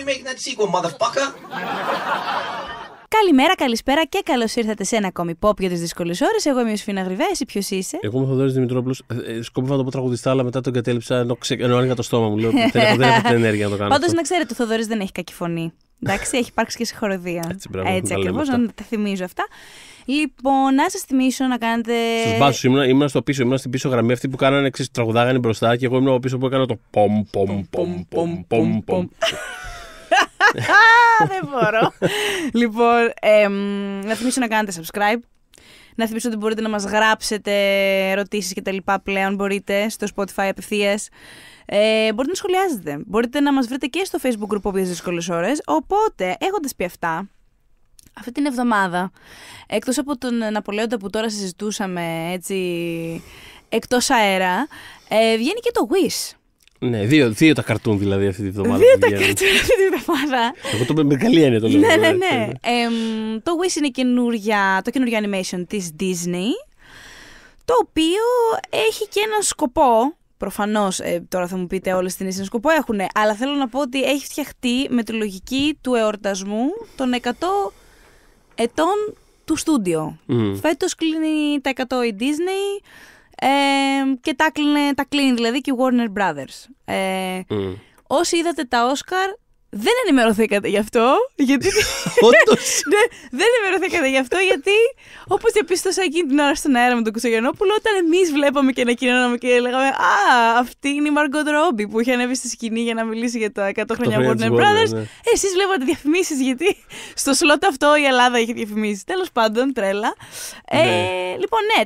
we making that sequel, motherfucker? Καλημέρα, καλησπέρα και καλώς ήρθατε σε ένα ακόμη pop για τις δύσκολες ώρες. Εγώ είμαι ο Σφίνα Γρυβέ, εσύ ποιος είσαι. Εγώ είμαι ο Θοδόρη Δημητρόπουλος. Ε, ε, σκόπευα να το πω τραγουδιστά, αλλά μετά τον κατέληψα ενώ, ξε... ενώ άνοιγα το στόμα μου. Λέω, δεν έχω την ενέργεια να το κάνω. Πάντω να ξέρετε, ο Θοδόρη δεν έχει κακή φωνή. Εντάξει, έχει υπάρξει και σε Έτσι, Έτσι ακριβώ, να τα θυμίζω αυτά. Λοιπόν, να σας θυμίσω να κάνετε. Στους μπάσους ήμουν, ήμουν στο πίσω, ήμουν στην πίσω γραμμή. αυτή που κάνανε εξή τραγουδάγανε μπροστά και εγώ ήμουν από πίσω που έκανα το πομ, πομ, πομ, πομ, πομ, πομ. Δεν μπορώ. λοιπόν, να θυμίσω να κάνετε subscribe. Να θυμίσω ότι μπορείτε να μας γράψετε ερωτήσεις και τα λοιπά πλέον μπορείτε στο Spotify απευθείας. Ε, μπορείτε να σχολιάζετε. Μπορείτε να μας βρείτε και στο Facebook group όποιες δύσκολες ώρες. Οπότε, έχοντας πει αυτά, αυτή την εβδομάδα, εκτός από τον Ναπολέοντα που τώρα συζητούσαμε έτσι εκτός αέρα, ε, βγαίνει και το Wish. Ναι, δύο, δύο τα καρτούν δηλαδή αυτή τη βδομάδα. Δύο τα καρτούν αυτή τη βδομάδα. Εγώ το με καλή έννοια το λέω. Ναι, ναι, ναι. ε, ναι. ε. το Wish είναι το καινούργιο animation της Disney, το οποίο έχει και έναν σκοπό, Προφανώς, ε, τώρα θα μου πείτε όλες τι νύσει σκοπό έχουν, αλλά θέλω να πω ότι έχει φτιαχτεί με τη λογική του εορτασμού των 100 ετών του στούντιο. Mm. Φέτος κλείνει τα 100 η Disney. Ε, και τα, τα κλείνει δηλαδή και η Warner Brothers. Ε, mm. Όσοι είδατε τα Όσκαρ, δεν ενημερωθήκατε γι' αυτό. Γιατί... ναι, δεν ενημερωθήκατε γι' αυτό, γιατί όπως διαπίστωσα εκείνη την ώρα στον αέρα με τον Κουτσογενόπουλο, όταν εμείς βλέπαμε και ανακοινώναμε και λέγαμε Α, αυτή είναι η Margot Ρόμπι που είχε ανέβει στη σκηνή για να μιλήσει για τα 100 χρόνια Warner Brothers. Ναι. Εσείς βλέπατε διαφημίσεις, γιατί στο σλότ αυτό η Ελλάδα είχε διαφημίσεις. Τέλος πάντων, τρέλα. Ε, ναι. λοιπόν, ναι,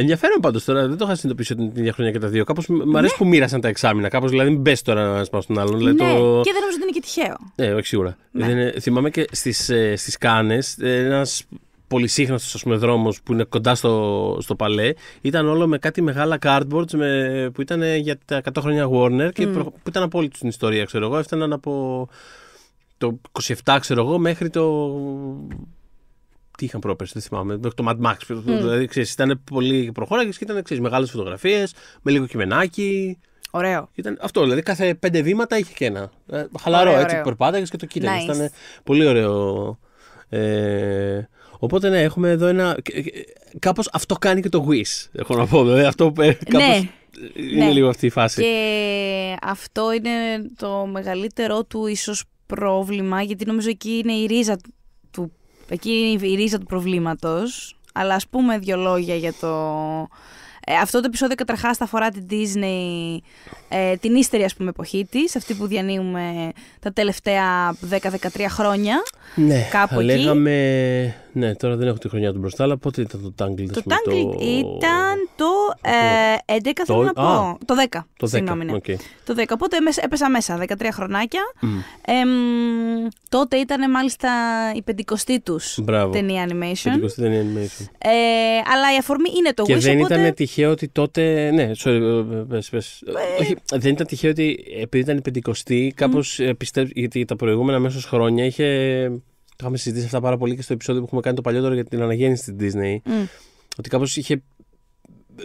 Ενδιαφέρον πάντως τώρα, δεν το είχα συνειδητοποιήσει ότι είναι την ίδια χρονιά και τα δύο. Κάπως μ' αρέσει ναι. που μοίρασαν τα εξάμεινα. Κάπως δηλαδή μπες τώρα να πάω στον άλλον. Δηλαδή ναι. Και δεν νομίζω ότι είναι και τυχαίο. Ναι, όχι σίγουρα. Ναι. Δεν Θυμάμαι και στις στις ε, Κάνε ένας πολυσύχναστος πούμε, δρόμος που είναι κοντά στο, στο παλέ ήταν όλο με κάτι μεγάλα cardboards με, που ήταν για τα 100 χρόνια Warner και mm. που ήταν απόλυτο στην ιστορία, ξέρω εγώ. Έφταναν από το 27, ξέρω εγώ, μέχρι το τι είχαν πρόπερση, δεν θυμάμαι. Το Mad Max. Mm. Δηλαδή, ξέρεις, ήταν πολύ προχώρα και ήταν μεγάλες φωτογραφίες, με λίγο κειμενάκι. Ωραίο. Ήταν αυτό, δηλαδή κάθε πέντε βήματα είχε και ένα. Ε, χαλαρό, ωραίο, έτσι περπάταγες και το κοίταγες. Nice. Ήταν πολύ ωραίο. Ε, οπότε ναι, έχουμε εδώ ένα. Κάπως αυτό κάνει και το Wish. Έχω να πω. Δηλαδή, αυτό ε, ναι. κάπως... Ναι. Είναι ναι. λίγο αυτή η φάση. Και αυτό είναι το μεγαλύτερό του ίσως πρόβλημα, γιατί νομίζω εκεί είναι η ρίζα Εκεί είναι η ρίζα του προβλήματος. Αλλά ας πούμε δύο λόγια για το. Ε, αυτό το επεισόδιο καταρχάς θα αφορά την Disney, ε, την ύστερη ας πούμε εποχή της, αυτή που διανύουμε τα τελευταία 10-13 χρόνια. Ναι, κάπου εκεί. λέγαμε ναι, τώρα δεν έχω τη χρονιά του μπροστά, αλλά πότε ήταν το Tangled. Το Tangled το... ήταν το ε, 11, θέλω να πω. το 10. Το 10. Συγγνώμη, okay. Ναι. Το 10. Οπότε έπεσα μέσα, 13 χρονάκια. Mm. Ε, τότε ήταν μάλιστα η πεντηκοστή τους ταινία animation. Πεντηκοστή ταινία animation. Ε, αλλά η αφορμή είναι το Και Wish. Και δεν οπότε... ήταν τυχαίο ότι τότε. Ναι, sorry, ε, πες, πες. Ε, Όχι, δεν ήταν τυχαίο ότι επειδή ήταν η πεντηκοστή, κάπως mm. Ε, πιστεύω. Γιατί τα προηγούμενα μέσα χρόνια είχε το είχαμε συζητήσει αυτά πάρα πολύ και στο επεισόδιο που έχουμε κάνει το παλιότερο για την αναγέννηση της Disney. Mm. Ότι κάπως είχε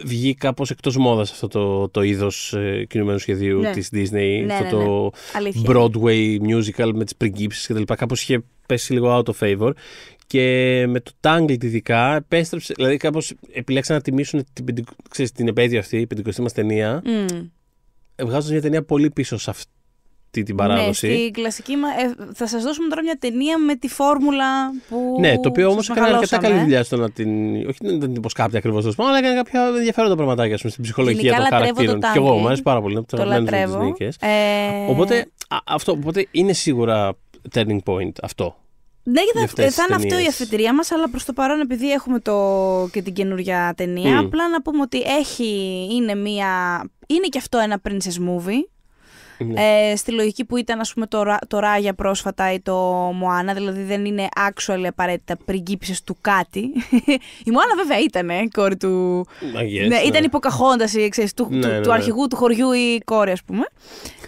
βγει κάπως εκτός μόδας αυτό το, το είδος ε, κινουμένου σχεδίου ναι. της Disney. Ναι, αυτό ναι, το ναι. Broadway musical με τις πριγκίψει κτλ. Κάπως είχε πέσει λίγο out of favor. Και με το Tangled ειδικά επέστρεψε, δηλαδή κάπως επιλέξαν να τιμήσουν την, την επέτειο αυτή, την πεντηκοστή μας ταινία. Mm ε, βγάζοντας μια ταινία πολύ πίσω σε αυτό αυτή την ναι, παράδοση. Ναι, κλασική Ε, θα σας δώσουμε τώρα μια ταινία με τη φόρμουλα που. Ναι, το οποίο όμως έκανε αρκετά καλή δουλειά στο να την. Όχι να την υποσκάπτει ακριβώ το αλλά έκανε κάποια ενδιαφέροντα πραγματάκια στην ψυχολογία των χαρακτήρων. Και εγώ μου αρέσει πάρα πολύ να το λατρεύω. Ε... Οπότε, αυτό, οπότε είναι σίγουρα turning point αυτό. Ναι, θα, ε, θα είναι ταινίες. αυτό η αφετηρία μας, αλλά προς το παρόν, επειδή έχουμε το, και την καινούργια ταινία, mm. απλά να πούμε ότι έχει, είναι, μία, είναι και αυτό ένα princess movie. Ναι. ε, στη λογική που ήταν ας πούμε το, το Ράγια πρόσφατα ή το Μωάνα, δηλαδή δεν είναι actual απαραίτητα πριγκίπισσες του κάτι. η Μωάνα actual απαραιτητα πριγκιπισες του κατι ήταν ε, κόρη του... Yes, ναι, ήταν ναι. υποκαχώντας η, ξέρεις, του, του, του, αρχηγού του χωριού η κόρη ας πούμε.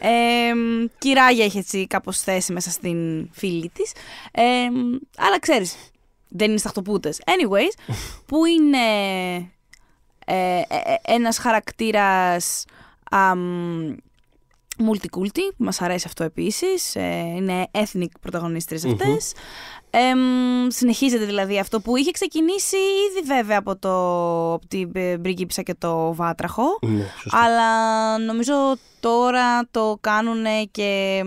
Ε, και η Ράγια έχει έτσι κάπως θέση μέσα στην φίλη της. Ε, αλλά ξέρεις, δεν είναι σταχτοπούτες. Anyways, που είναι ε, ε, ε ένας χαρακτήρας Multiculti, μας αρέσει αυτό επίσης, ε, είναι ethnic πρωταγωνιστρες αυτέ. αυτές. Mm-hmm. συνεχίζεται δηλαδή αυτό που είχε ξεκινήσει ήδη βέβαια από, το, από την Πριγκίψα και το Βάτραχο, ναι, αλλά νομίζω τώρα το κάνουν και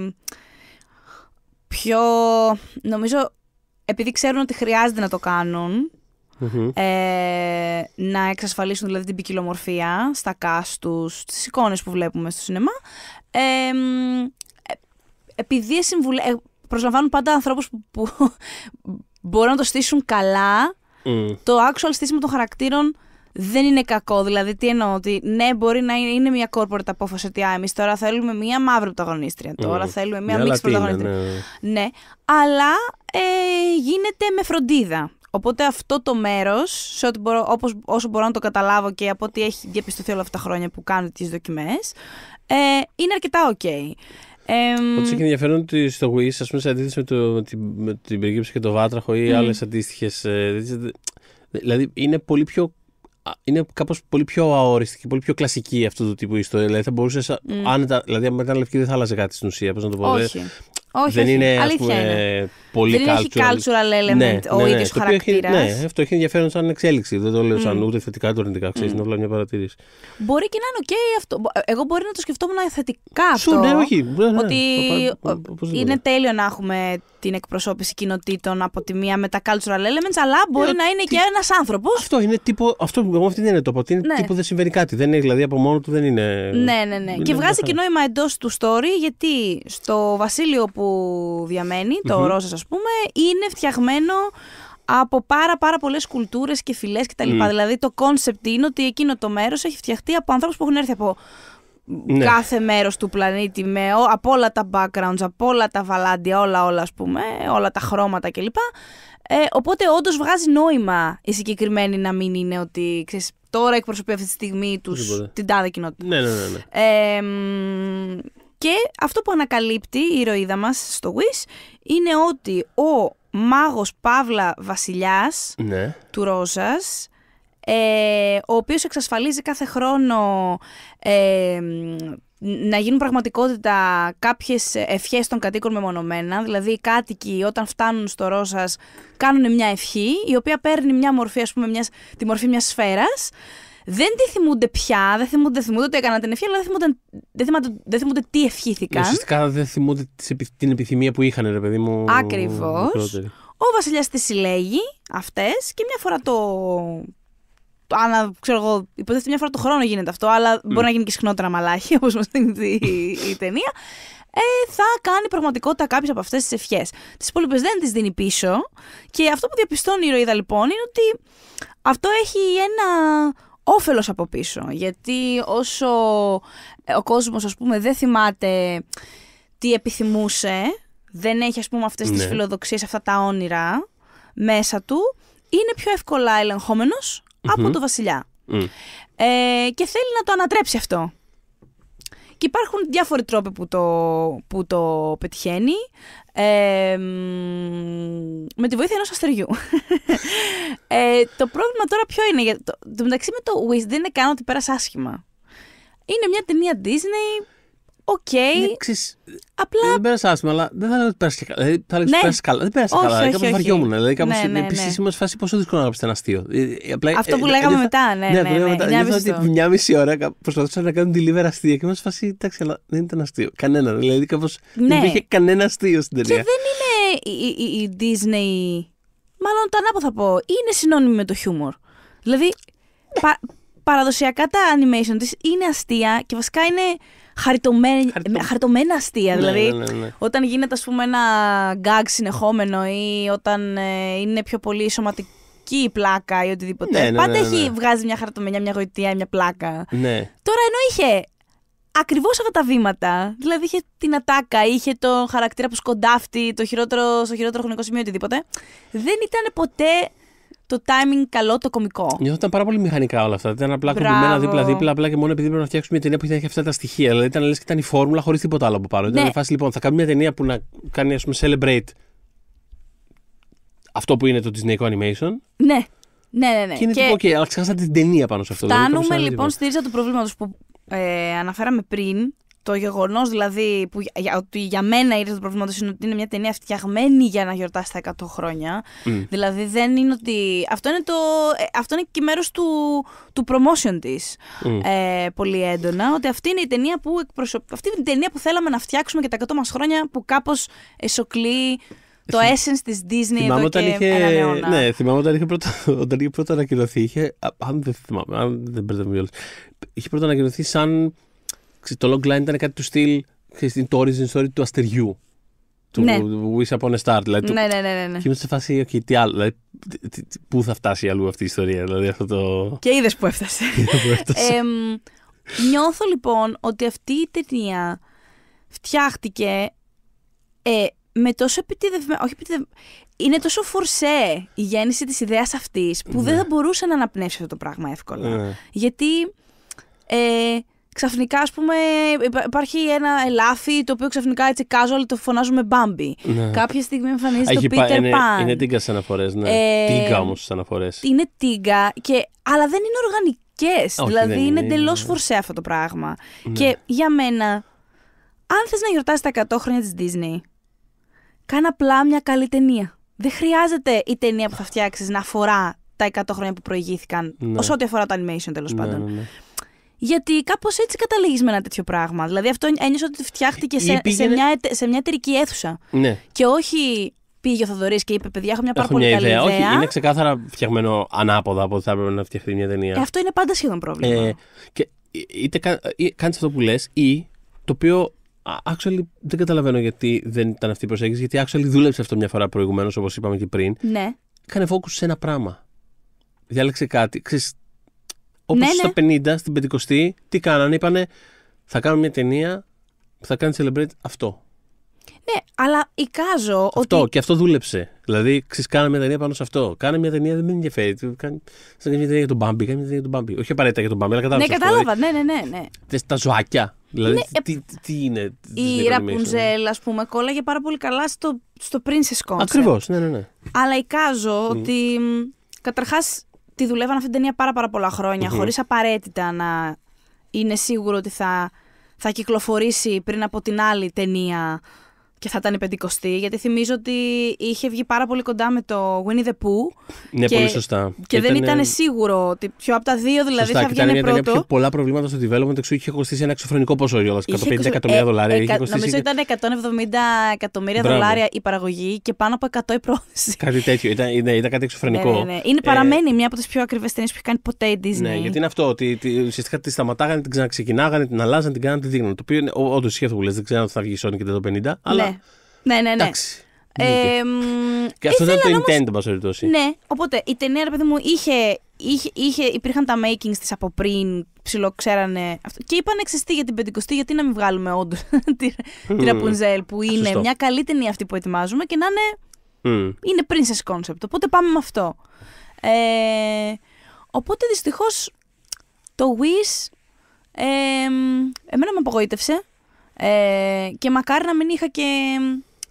πιο... Νομίζω επειδή ξέρουν ότι χρειάζεται να το κάνουν, ε, να εξασφαλίσουν δηλαδή την ποικιλομορφία στα κάστους, στις εικόνες που βλέπουμε στο σινεμά. Ε, ε, επειδή συμβουλε... Ε, προσλαμβάνουν πάντα ανθρώπους που, μπορούν να το στήσουν καλά, το actual στήσιμο των χαρακτήρων δεν είναι κακό. Δηλαδή, τι εννοώ, ότι ναι, μπορεί να είναι, μια corporate απόφαση ότι εμείς τώρα θέλουμε μια μαύρη πρωταγωνίστρια. Τώρα θέλουμε μια μίξη πρωταγωνίστρια. Ναι. ναι. αλλά ε, γίνεται με φροντίδα. Οπότε αυτό το μέρος, όσο μπορώ να το καταλάβω και από ό,τι έχει διαπιστωθεί όλα αυτά τα χρόνια που κάνω τις δοκιμές, ε, είναι αρκετά OK. Ότι έχει ενδιαφέρον ότι στο Wii, ας πούμε, σε αντίθεση με, το, με την, με την περίπτωση και το Βάτραχο ή mm. άλλες αντίστοιχες. Ε, δηλαδή είναι πολύ πιο είναι κάπως πολύ πιο αόριστη και πολύ πιο κλασική αυτού του τύπου η ιστορία. Δηλαδή θα μπορούσες. Mm. Αν, δηλαδή, αν ήταν λευκή, δεν θα άλλαζε κάτι στην ουσία. Πώς να το πω. Όχι, δεν όχι. είναι ας πούμε, είναι. πολύ δεν cultural. έχει cultural ναι, element ναι, ο ναι, ναι. ίδιος ο χαρακτήρας. ναι, αυτό έχει ενδιαφέρον σαν εξέλιξη. Δεν το λέω mm. σαν ούτε θετικά ούτε αρνητικά. Ξέρεις, είναι απλά μια παρατήρηση. Μπορεί και να είναι οκ okay αυτό. Ε, εγώ μπορεί να το σκεφτόμουν θετικά αυτό. Σου, ναι, όχι. Ναι, ναι, ότι είναι τέλειο να έχουμε την εκπροσώπηση κοινοτήτων από τη μία με τα cultural elements, αλλά ε, μπορεί να είναι και ένας άνθρωπος. Αυτό είναι τύπο. Αυτό που αυτή δεν είναι το είναι ναι. τύπο δεν συμβαίνει κάτι. Δεν είναι, δηλαδή από μόνο του δεν είναι. Ναι, ναι, ναι. και βγάζει και νόημα εντός του story, γιατί στο βασίλειο που διαμενει το όρόσε, ας πούμε, είναι φτιαγμένο από πάρα πάρα πολλές κουλτούρες και φυλές κτλ. Mm. Δηλαδή το κόνσεπτ είναι ότι εκείνο το μέρος έχει φτιαχτεί από ανθρώπους που έχουν έρθει από ναι. κάθε μέρος του πλανήτη με, από όλα τα backgrounds, από όλα τα βαλάντια, όλα όλα ας πούμε, όλα τα χρώματα κλπ. Ε, οπότε όντως βγάζει νόημα η συγκεκριμένη να μην είναι ότι ξέρεις, τώρα εκπροσωπεί αυτή τη στιγμή τους, την τάδε κοινότητα. Ναι, ναι, ναι. ναι. Ε, και αυτό που ανακαλύπτει η ηρωίδα μας στο Wish είναι ότι ο μάγος Παύλα Βασιλιάς ναι. του Ρόζας ε, ο οποίος εξασφαλίζει κάθε χρόνο ε, να γίνουν πραγματικότητα κάποιες ευχές των κατοίκων μεμονωμένα. Δηλαδή οι κάτοικοι όταν φτάνουν στο Ρόζας κάνουν μια ευχή η οποία παίρνει μια μορφή, ας πούμε, μιας, τη μορφή μιας σφαίρας δεν τη θυμούνται πια, δεν θυμούνται, θυμούνται ότι έκαναν την ευχή, αλλά δεν θυμούνται, δεν θυμούνται, δεν θυμούνται τι ευχήθηκαν. Ουσιαστικά δεν θυμούνται την επιθυμία που είχαν, ρε παιδί μου. Ακριβώς. Ο βασιλιάς τη συλλέγει αυτές και μια φορά το. το αν ξέρω εγώ, υποτίθεται μια φορά το χρόνο γίνεται αυτό, αλλά mm. μπορεί να γίνει και συχνότερα μαλάχη, όπως μας δίνει η, ταινία. Ε, θα κάνει πραγματικότητα κάποιες από αυτές τις ευχές. Τις υπόλοιπες δεν τις δίνει πίσω. Και αυτό που διαπιστώνει η ηρωίδα λοιπόν είναι ότι αυτό έχει ένα όφελος από πίσω. Γιατί όσο ε, ο κόσμος, ας πούμε, δεν θυμάται τι επιθυμούσε, δεν έχει, ας πούμε, αυτές τις ναι. φιλοδοξίες, αυτά τα όνειρα μέσα του, είναι πιο εύκολα από το βασιλιά. Ε, και θέλει να το ανατρέψει αυτό. Και υπάρχουν διάφοροι τρόποι που το, που το πετυχαίνει. με τη βοήθεια ενός αστεριού. Ε, το πρόβλημα τώρα ποιο είναι. Το, το μεταξύ με το Wish δεν είναι καν ότι πέρασε άσχημα. Είναι μια ταινία Disney ναι, απλά. Δεν πέρασε άσχημα, αλλά δεν θα λέω ότι πέρασε καλά. δεν δηλαδή, θα ότι ναι. πέρασε καλά. Δεν πέρασε όχι, καλά. Δηλαδή, όχι, κάπως βαριόμουν. Δηλαδή, κάπως ναι, ναι, επίσης ναι. φάση πόσο δύσκολο να γράψει ένα αστείο. Ε, ε, Αυτό που ε, λέγαμε μετά, ναι. Ναι, ναι, ναι, μετά. ναι, μια μισή ώρα προσπαθούσαμε να τη deliver αστεία και είμαστε φάση. Εντάξει, αλλά δεν ήταν αστείο. Κανένα. Δηλαδή, κάπως δεν ναι. υπήρχε κανένα αστείο στην ταινία. Και δεν είναι η, Disney. Μάλλον το ανάποδο θα πω. Είναι συνώνυμη με το χιούμορ. Δηλαδή. παραδοσιακά τα animation της είναι αστεία και βασικά είναι χαριτωμένη, αστεία. Ναι, δηλαδή, ναι, ναι, όταν γίνεται ας πούμε, ένα γκάγκ συνεχόμενο ή όταν ε, είναι πιο πολύ σωματική η οταν ειναι ή οτιδήποτε. Πάντα έχει βγάζει μια χαρτομενιά, μια γοητεία, μια πλάκα. Τώρα ενώ είχε ακριβώς αυτά τα βήματα. Δηλαδή είχε την ατάκα, είχε τον χαρακτήρα που σκοντάφτει, το χειρότερο, στο χειρότερο χρονικό σημείο, οτιδήποτε. Δεν ήταν ποτέ το timing καλό, το κωμικό. Νιώθω ήταν πάρα πολύ μηχανικά όλα αυτά. Ήταν απλά κομπημένα δίπλα-δίπλα, απλά και μόνο επειδή πρέπει να φτιάξουμε μια ταινία που θα έχει αυτά τα στοιχεία. Δηλαδή ήταν λες και ήταν η φόρμουλα χωρίς τίποτα άλλο από πάνω. Ναι. Ήταν φάση λοιπόν, θα κάνουμε μια ταινία που να κάνει ας πούμε celebrate αυτό που είναι το Disney animation. Ναι. Ναι, ναι, ναι. Και είναι και... Τύπο, okay, αλλά ξέχασα την ταινία πάνω σε αυτό. Δηλαδή, φτάνουμε δηλαδή, λοιπόν στη ρίζα του προβλήματος που ε, αναφέραμε πριν. Το γεγονός δηλαδή που για, ότι για μένα η ρίζα του είναι ότι είναι μια ταινία φτιαγμένη για να γιορτάσει τα 100 χρόνια. Δηλαδή δεν είναι ότι. Αυτό είναι, το... Ε, αυτό είναι και μέρος του... του promotion της. Ε, πολύ έντονα. Ότι αυτή είναι η ταινία που αυτή είναι η ταινία που θέλαμε να φτιάξουμε και τα 100 μας χρόνια που κάπως εσωκλεί το essence τη Disney θυμάμαι εδώ και είχε, έναν αιώνα. Ναι, θυμάμαι όταν είχε πρώτα, όταν πρώτα ανακοινωθεί. αν δεν θυμάμαι, αν δεν μπερδεύω Είχε πρώτα ανακοινωθεί σαν το Long Line ήταν κάτι του στυλ το origin story του αστεριού. Του ναι. Wish Upon a Star. Δηλαδή ναι, ναι, ναι, ναι, ναι. Και ήμουν σε φάση, δηλαδή, πού θα φτάσει αλλού αυτή η ιστορία. Δηλαδή, αυτό το... Και είδες που έφτασε. νιώθω λοιπόν ότι αυτή η ταινία φτιάχτηκε ε, με τόσο επιτυδευμένο. Όχι επιτυδευμένο. Είναι τόσο φορσέ η γέννηση της ιδέας αυτής που δεν ναι. θα μπορούσε να αναπνεύσει αυτό το πράγμα εύκολα. Ναι. Γιατί. Ε, ξαφνικά, ας πούμε, υπάρχει ένα ελάφι το οποίο ξαφνικά έτσι casual το φωνάζουμε Bambi. Ναι. Κάποια στιγμή εμφανίζεται Έχει το Peter Pan. Είναι, τίγκα στις αναφορές, ναι. Ε, τίγκα όμως στις αναφορές. Είναι τίγκα, και, αλλά δεν είναι οργανικές. Δηλαδή δεν είναι, εντελώς φορσέ αυτό το πράγμα. Ναι. Και για μένα, αν θες να γιορτάσεις τα 100 χρόνια της Disney, κάνε απλά μια καλή ταινία. Δεν χρειάζεται η ταινία που θα φτιάξεις να αφορά τα 100 χρόνια που προηγήθηκαν, ναι. ό,τι αφορά το animation τέλος ναι, πάντων. Ναι, ναι. Γιατί κάπως έτσι καταλήγεις με ένα τέτοιο πράγμα. Δηλαδή αυτό ένιωσε ότι φτιάχτηκε σε, σε, μια, σε μια εταιρική αίθουσα. Ναι. Και όχι πήγε ο Θοδωρής και είπε: Παιδιά, έχω μια πάρα πολύ μια καλή ιδέα. Όχι, είναι ξεκάθαρα φτιαγμένο ανάποδα από ότι θα έπρεπε να φτιαχτεί μια ταινία. αυτό είναι πάντα σχεδόν πρόβλημα. Ε, και είτε κάνεις αυτό που λες, ή το οποίο actually δεν καταλαβαίνω γιατί δεν ήταν αυτή η προσέγγιση, γιατί actually δούλεψε αυτό μια φορά προηγουμένως, όπως είπαμε και πριν. Ναι. Κάνε focus σε ένα πράγμα. Διάλεξε κάτι. Ξέρεις, Όπως ναι, στα 50, ναι. στην 50 τι κάνανε, είπανε θα κάνουμε μια ταινία που θα κάνει celebrate αυτό. Ναι, αλλά εικάζω αυτό, ότι. και αυτό δούλεψε. Δηλαδή, ξέρεις, κάναμε μια ταινία πάνω σε αυτό. Κάνε μια ταινία, δεν με ενδιαφέρει. Κάνε, μια ταινία για τον Μπάμπι, Κάνε μια ταινία για τον Μπάμπι. Όχι απαραίτητα για τον Μπάμπι, αλλά ναι, κατάλαβα. Ναι, κατάλαβα, δηλαδή, ναι, ναι, ναι. ναι. Τα ζωάκια. Δηλαδή, ναι, τι, τι, τι είναι. Η ναι. Ραπουνζέλ, ας πούμε, κόλλαγε πάρα πολύ καλά στο, στο Princess Concept. Ακριβώς, ναι, ναι, ναι. Αλλά εικάζω ότι. Καταρχάς, Τη δουλεύαν αυτή την ταινία πάρα, πάρα πολλά χρόνια, χωρίς απαραίτητα να είναι σίγουρο ότι θα, θα κυκλοφορήσει πριν από την άλλη ταινία και θα ήταν η πεντηκοστή, γιατί θυμίζω ότι είχε βγει πάρα πολύ κοντά με το Winnie the Pooh. Ναι, και, πολύ σωστά. Και δεν ήταν σίγουρο ότι πιο από τα δύο δηλαδή σωστά, θα βγει πρώτο. Ήταν πιο πολλά προβλήματα στο development, εξού είχε κοστίσει ένα εξωφρενικό ποσό για 150 εκατομμύρια ε, δολάρια. Ε, Νομίζω ήταν 170 εκατομμύρια δολάρια η παραγωγή και πάνω από 100 η πρόθεση. Κάτι τέτοιο, ήταν, ήταν, ήταν κάτι εξωφρενικό. Ναι, ναι, ναι. Είναι ε, παραμένει μια από τις πιο ακριβές ταινίες που έχει κάνει ποτέ η ναι, Disney. Ναι, γιατί είναι αυτό, ότι ουσιαστικά τη σταματάγανε, την ξαναξεκινάγανε, την αλλάζανε, την κάναν, τη δείχνανε. Το οποίο όντω είχε αυτό που λες, δεν ξέρω αν θα βγει η και το 50, ναι, ναι, ναι. Ε, και αυτό ήταν το intent, Ναι, οπότε η ταινία, ρε παιδί μου, είχε, είχε, είχε, υπήρχαν τα makings της από πριν, ξέρανε αυτό. Και είπαν εξαιστή για την πεντηκοστή, γιατί να μην βγάλουμε όντως την τη Ραπουνζέλ, που είναι μια καλή ταινία αυτή που ετοιμάζουμε και να είναι. Mm. Είναι princess concept. Οπότε πάμε με αυτό. Ε, οπότε δυστυχώς το Wish. εμένα με απογοήτευσε. Ε, και μακάρι να μην είχα και.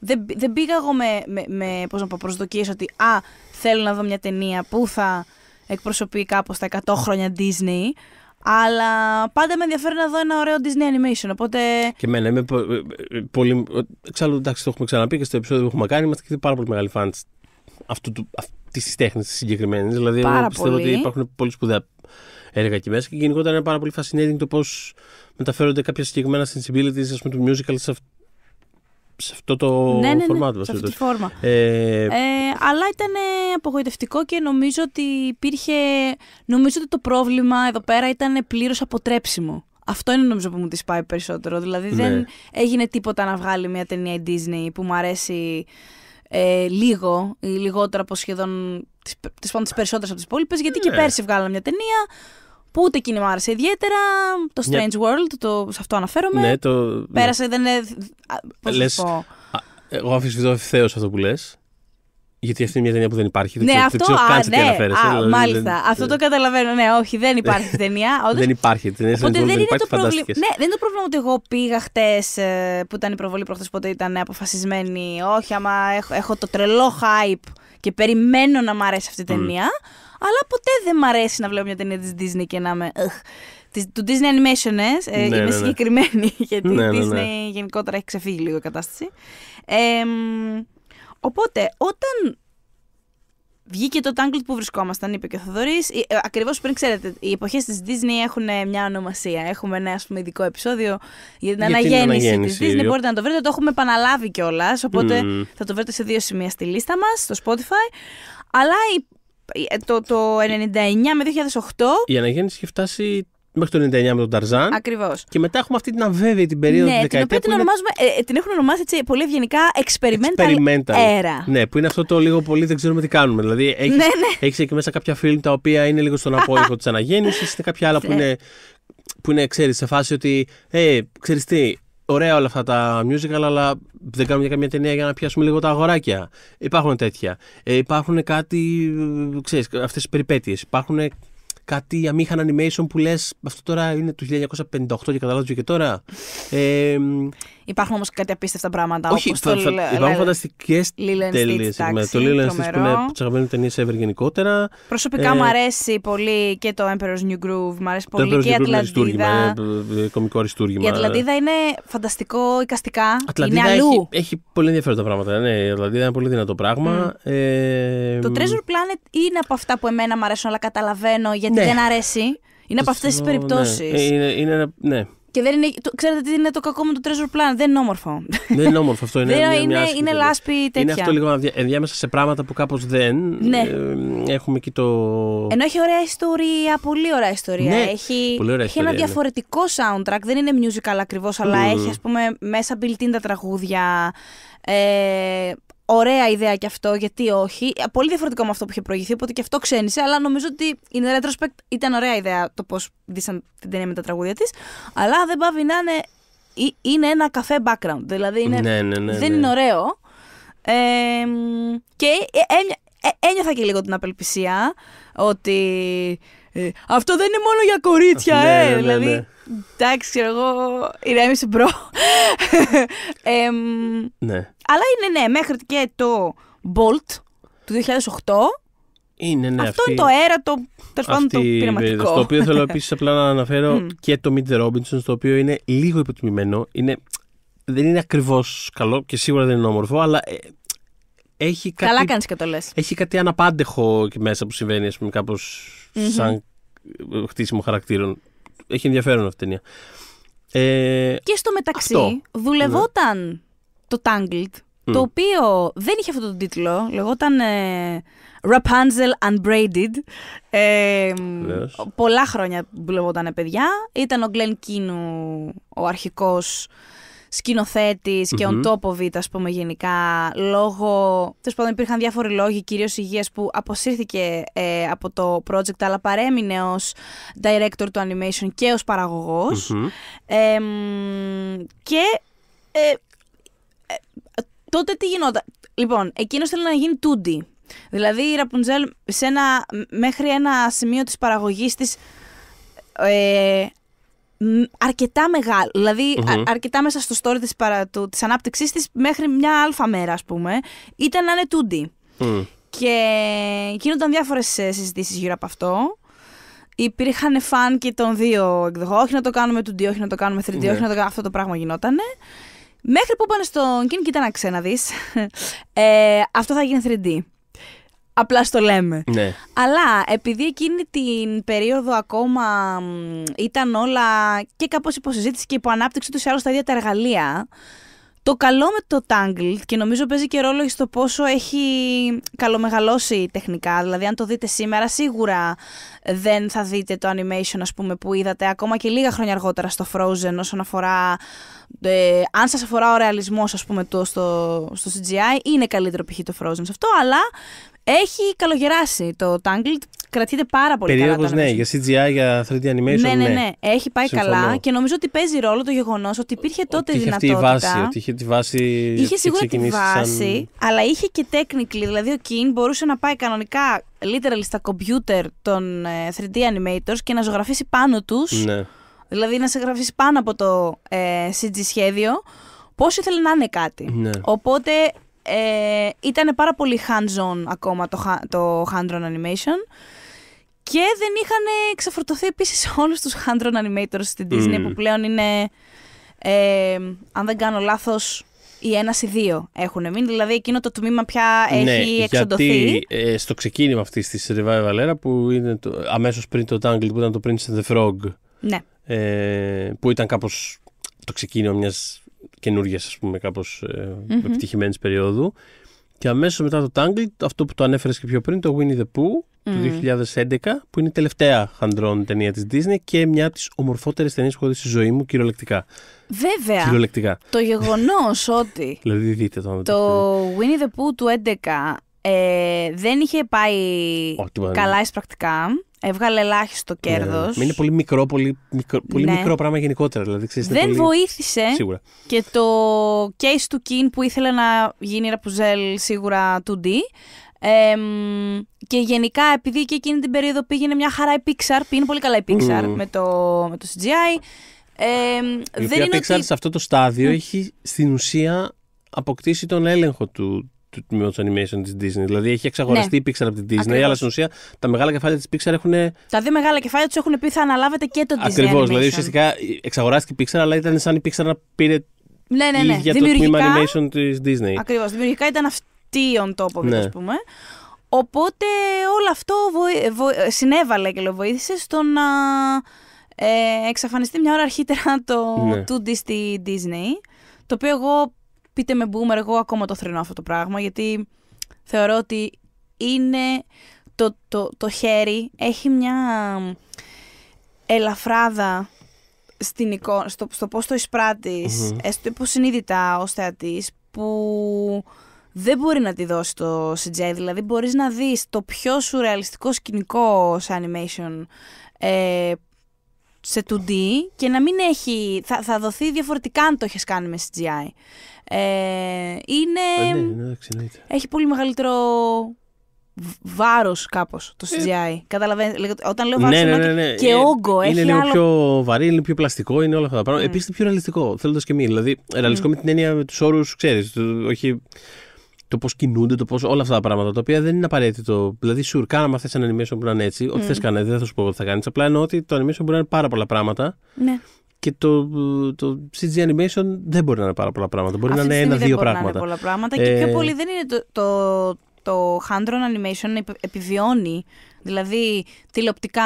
Δεν, δεν πήγα εγώ με, με, με πώς να πω, προσδοκίες ότι α, θέλω να δω μια ταινία που θα εκπροσωπεί κάπως τα 100 χρόνια Disney. Αλλά πάντα με ενδιαφέρει να δω ένα ωραίο Disney animation. Οπότε... Και εμένα είμαι ε, ε, πολύ. Ε, εξάλλου, εντάξει, το έχουμε ξαναπεί και στο επεισόδιο που έχουμε κάνει. Είμαστε και πάρα πολύ μεγάλοι φαν αυτής της τέχνης τη συγκεκριμένης. Δηλαδή, πάρα πιστεύω πολύ. ότι υπάρχουν πολύ σπουδαία έργα εκεί μέσα και γενικότερα είναι πάρα πολύ fascinating το πώς μεταφέρονται κάποια συγκεκριμένα sensibilities ας πούμε, του musical σε, αυ... σε αυτό το ναι, ναι, ναι format. Ναι, σε αυτή τη φόρμα. Ε... Ε, αλλά ήταν απογοητευτικό και νομίζω ότι υπήρχε... Νομίζω ότι το πρόβλημα εδώ πέρα ήταν πλήρως αποτρέψιμο. Αυτό είναι νομίζω που μου τη πάει περισσότερο. Δηλαδή ναι. δεν έγινε τίποτα να βγάλει μια ταινία η Disney που μου αρέσει ε, λίγο ή λιγότερο από σχεδόν τις, τις, περισσότερες από τις υπόλοιπες, γιατί ναι. και πέρσι βγάλαμε μια ταινία που ούτε εκείνη μου άρεσε ιδιαίτερα. Το Strange World, το, σε αυτό αναφέρομαι. Ναι, το... Πέρασε, ναι. δεν είναι. Λες... πω. εγώ αφισβητώ ευθέω αυτό που λες. Γιατί αυτή είναι μια ταινία που δεν υπάρχει. Ναι, αυτό, ξέρω, α, ναι, τι α, δηλαδή μάλιστα. αυτό το καταλαβαίνω. Ναι, όχι, δεν ε, υπάρχει ταινία. Όντως... δεν υπάρχει. Οπότε δεν, δεν, είναι το πρόβλημα. Ναι, δεν είναι το πρόβλημα ότι εγώ πήγα χτες ε, που ήταν η προβολή προχθές, ποτέ ήταν αποφασισμένη. Όχι, άμα έχω, το τρελό hype και περιμένω να μ' αρέσει αυτή η ταινία. Αλλά ποτέ δεν μ' αρέσει να βλέπω μια ταινία της Disney και να είμαι. Του Disney Animation, ε, ναι, είμαι ναι, ναι. συγκεκριμένη, γιατί η ναι, Disney γενικότερα έχει ξεφύγει λίγο η κατάσταση. Ε, οπότε, όταν Βγήκε το Tangled που βρισκόμασταν, είπε και ο Θοδωρής. Ε, ε, Ακριβώς πριν, ξέρετε, οι εποχές της Disney έχουν μια ονομασία. Έχουμε ένα ας ειδικό επεισόδιο για την για αναγέννηση της Disney. Μπορείτε να το βρείτε, το έχουμε επαναλάβει κιόλας. Οπότε θα το βρείτε σε δύο σημεία στη λίστα μας, στο Spotify. Αλλά ε, το, το 99 με 2008. Η αναγέννηση είχε φτάσει μέχρι το 99 με τον Ταρζάν. Ακριβώς. Και μετά έχουμε αυτή την αβέβαιη την περίοδο ναι, τη δεκαετία. Την, την, είναι... Ε, ε, την έχουν ονομάσει έτσι, πολύ ευγενικά experimental, era. Ναι, που είναι αυτό το λίγο πολύ δεν ξέρουμε τι κάνουμε. Δηλαδή έχεις ναι, ναι. εκεί μέσα κάποια φιλμ τα οποία είναι λίγο στον απόϊχο της αναγέννησης, είναι κάποια άλλα που ναι. είναι, που είναι ξέρεις, σε φάση ότι, ε, ξέρεις τι, ωραία όλα αυτά τα musical, αλλά δεν κάνουμε για καμία ταινία για να πιάσουμε λίγο τα αγοράκια. Υπάρχουν τέτοια. Ε, υπάρχουν κάτι, ε, ξέρεις, αυτές τις περιπέτειες. Υπάρχουν κάτι αμήχανα animation που λες, αυτό τώρα είναι το 1958 και καταλάβω και τώρα. Ε, Υπάρχουν όμως κάτι απίστευτα πράγματα. Όχι, όπως φα, το, υπάρχουν φανταστικές ταινίες. Το Lilo είναι που είναι τσαγμένη ταινία Ever γενικότερα. Προσωπικά ε, μου αρέσει πολύ και το Emperor's New Groove. μου αρέσει πολύ και η Ατλαντίδα. Είναι κομικό αριστούργημα. Η Ατλαντίδα είναι φανταστικό οικαστικά. Ατλαντίδα είναι αλλού. Έχει, πολύ ενδιαφέροντα πράγματα. Ναι, η Ατλαντίδα είναι ένα πολύ δυνατό πράγμα. Ε, το Treasure Planet είναι από αυτά που εμένα μου αρέσουν, αλλά καταλαβαίνω γιατί ναι. δεν αρέσει. Είναι από αυτές τις περιπτώσει. Ναι. Ε, είναι, είναι, ναι δεν είναι, ξέρετε τι είναι το κακό με το Treasure Plan. Δεν είναι όμορφο. δεν είναι όμορφο αυτό. Είναι, είναι, είναι λάσπη τέτοια. Είναι αυτό λίγο ενδιάμεσα σε πράγματα που κάπως δεν. Ναι. Ε, έχουμε και το. Ενώ έχει ωραία ιστορία, πολύ ωραία ιστορία. Ναι. Έχει, πολύ ωραία έχει ένα ναι. διαφορετικό soundtrack. Δεν είναι musical ακριβώς, αλλά έχει ας πούμε μέσα built-in τα τραγούδια. Ε, Ωραία ιδέα κι αυτό, γιατί όχι. Πολύ διαφορετικό με αυτό που είχε προηγηθεί, οπότε και αυτό ξένησε. Αλλά νομίζω ότι η retrospect ήταν ωραία ιδέα το πώς δίσαν την ταινία με τα τραγούδια της. Αλλά δεν πάβει να είναι. Είναι ένα καφέ background. Δηλαδή είναι, ναι, ναι, ναι, δεν είναι ωραίο. και ε, ένιωθα και λίγο την απελπισία ότι ε, αυτό δεν είναι μόνο για κορίτσια, ναι, ε! Ναι, ναι. Δηλαδή. Εντάξει, εγώ. Ηρέμηση μπρο. ε, ναι. Αλλά είναι ναι, μέχρι και το Bolt του 2008. αυτό είναι το αέρατο, τέλος πάντων το πειραματικό. Το οποίο θέλω επίσης απλά να αναφέρω και το the Robinson, το οποίο είναι λίγο υποτιμημένο. Είναι, δεν είναι ακριβώς καλό και σίγουρα δεν είναι όμορφο, αλλά ε, έχει κάτι. Καλά κάνεις και το λες. Έχει κάτι αναπάντεχο μέσα που συμβαίνει, πούμε, σαν ε, χτίσιμο χαρακτήρων. Έχει ενδιαφέρον αυτή η ταινία. Ε, και στο μεταξύ, αυτό. δουλευόταν ναι. το Tangled, το οποίο δεν είχε αυτόν τον τίτλο, λεγόταν ε, Rapunzel Unbraided. Ε, πολλά χρόνια δουλευόταν παιδιά. Ήταν ο Γκλεν Κίνου ο αρχικός σκηνοθετη και on top of it, ας πούμε, γενικά. Λόγω. Τέλος πάντων, υπήρχαν διάφοροι λόγοι, κυρίως υγείας, που αποσύρθηκε ε, από το project, αλλά παρέμεινε ως director του animation και ως παραγωγο και. Ε, ε, τότε τι γινόταν. Λοιπόν, εκείνος θέλει να γίνει 2D. Δηλαδή η Ραπουντζέλ μέχρι ένα σημείο της παραγωγής της αρκετά μεγάλο, δηλαδή mm-hmm. αρκετά μέσα στο story της, παρα, του, της ανάπτυξής της μέχρι μια αλφα μέρα ας πούμε, ήταν να είναι 2D. Mm. Και γίνονταν διάφορες ε, συζητήσεις γύρω από αυτό. Υπήρχαν φαν και των δύο εκδοχών, όχι να το κάνουμε 2D, όχι να το κάνουμε 3D, yeah. όχι ναι. να το Αυτό το πράγμα γινότανε. Μέχρι που πάνε στον King, κοίτα να ξαναδείς, ε, αυτό θα γίνει 3D απλά στο λέμε. Ναι. Αλλά επειδή εκείνη την περίοδο ακόμα ήταν όλα και κάπως υποσυζήτηση και υποανάπτυξη του σε άλλο στα ίδια τα εργαλεία, το καλό με το Tangled και νομίζω παίζει και ρόλο στο πόσο έχει καλομεγαλώσει τεχνικά. Δηλαδή, αν το δείτε σήμερα, σίγουρα δεν θα δείτε το animation, ας πούμε, που είδατε ακόμα και λίγα χρόνια αργότερα στο Frozen όσον αφορά... Ε, αν σας αφορά ο ρεαλισμός ας πούμε, το, στο, στο CGI, είναι καλύτερο π.χ. το Frozen σε αυτό, αλλά έχει καλογεράσει το Tangled κρατείται πάρα πολύ Περίεργος, καλά. Περίεργο, ναι, για CGI, για 3D animation. Ναι, ναι, ναι, ναι. Έχει πάει καλά και νομίζω ότι παίζει ρόλο το γεγονός ότι υπήρχε τότε ότι είχε δυνατότητα. Αυτή η βάση, ότι είχε τη βάση. Είχε σίγουρα τη βάση, αλλά είχε και technically. Δηλαδή, ο Κιν μπορούσε να πάει κανονικά literally στα computer των 3D ε, animators και να ζωγραφίσει πάνω τους. Ναι. Δηλαδή, να σε γραφίσει πάνω από το ε, CG σχέδιο. Πώς ήθελε να είναι κάτι. Ναι. Οπότε ε, ήταν πάρα πολύ hands-on ακόμα το, το hand-drawn animation. Και δεν είχαν εξαφορτωθεί επίσης όλους τους χάντρων animators στην Disney που πλέον είναι. Ε, αν δεν κάνω λάθος, οι ένας ή δύο έχουν μείνει. Δηλαδή εκείνο το τμήμα πια ναι, έχει ναι, εξοντωθεί. Γιατί ε, στο ξεκίνημα αυτής της revival era που είναι αμέσως πριν το Tangled που ήταν το Prince of the Frog. Ναι. Ε, που ήταν κάπως το ξεκίνημα μιας καινούργιας, ας πούμε κάπως ε, επιτυχημένης περίοδου. Και αμέσως μετά το Tangled, αυτό που το ανέφερες και πιο πριν, το Winnie the Pooh του 2011, mm. που είναι η τελευταία χαντρών ταινία της Disney και μια από τις ομορφότερες ταινίες που έχω δει στη ζωή μου κυριολεκτικά. Βέβαια. Κυριολεκτικά. Το γεγονός ότι. δηλαδή, δείτε το. Το Winnie the Pooh του 2011 ε, δεν είχε πάει ναι. καλά εισπρακτικά. πρακτικά. Έβγαλε ελάχιστο κέρδο. Ναι, ναι, ναι. είναι πολύ μικρό, πολύ, ναι. μικρό, πολύ πράγμα γενικότερα. Δηλαδή, δεν βοήθησε σίγουρα. και το case του Κιν που ήθελε να γίνει ραπουζέλ σίγουρα 2D. και γενικά, επειδή και εκείνη την περίοδο πήγαινε μια χαρά η Pixar, πήγαινε πολύ καλά η Pixar mm. με, το, με το CGI. Ε, η δεν Pixar σε αυτό το στάδιο mm. έχει στην ουσία αποκτήσει τον έλεγχο του, του τμήματος animation της Disney. Δηλαδή έχει εξαγοραστεί ναι. η Pixar από την Disney, Ακριβώς. αλλά στην ουσία τα μεγάλα κεφάλια της Pixar έχουν. Τα δύο μεγάλα κεφάλια τους έχουν πει θα αναλάβετε και το Disney. Ακριβώς. Δηλαδή ουσιαστικά εξαγοράστηκε η Pixar, αλλά ήταν σαν η Pixar να πήρε. Ναι, ναι, ναι. Για το τμήμα animation της Disney. Ακριβώς. Δημιουργικά ήταν αυτή on top α πούμε. Οπότε όλο αυτό βοη... Βο... συνέβαλε και βοήθησε στο να ε, εξαφανιστεί μια ώρα αρχίτερα το ναι. 2D στη Disney. Το οποίο εγώ πείτε με boomer, εγώ ακόμα το θρυνώ αυτό το πράγμα, γιατί θεωρώ ότι είναι το, χέρι, έχει μια ελαφράδα στην στο, στο πώς το εισπράττεις, mm-hmm. στο υποσυνείδητα ως θεατής, που δεν μπορεί να τη δώσει το CGI. Δηλαδή μπορείς να δεις το πιο σουρεαλιστικό σκηνικό ε, σε animation σε 2D και να μην έχει... Θα, δοθεί διαφορετικά αν το έχεις κάνει με CGI. Ε, είναι... Ε, ναι, ναι, έχει πολύ μεγαλύτερο βάρος κάπως το CGI. Ε, Καταλαβαίνετε. Όταν λέω βάρος, ναι, ναι, ναι, και ναι. όγκο είναι, έχει. Είναι λίγο πιο βαρύ, είναι πιο πλαστικό, είναι όλα αυτά τα πράγματα. Mm. Ναι. Επίσης είναι πιο ρεαλιστικό, θέλοντας και μη, Δηλαδή, ρεαλιστικό με την έννοια με τους όρους, ξέρεις. Όχι το πώς κινούνται, το όλα αυτά τα πράγματα τα οποία δεν είναι απαραίτητο. Δηλαδή, σουρ, κάναμε αυτέ ένα animation που να είναι έτσι. Mm. Ό,τι θες κάνεις, δεν θα σου πω ότι θα κάνεις. Απλά εννοώ ότι το animation μπορεί να είναι πάρα πολλά πράγματα. Ναι. Και το, το CG animation δεν μπορεί να είναι πάρα πολλά πράγματα. Μπορεί να είναι ένα-δύο πράγματα. Να είναι πολλά πράγματα. Ε... Και πιο ε, πολύ δεν είναι το, το, το hand-drawn animation επιβιώνει. Δηλαδή τηλεοπτικά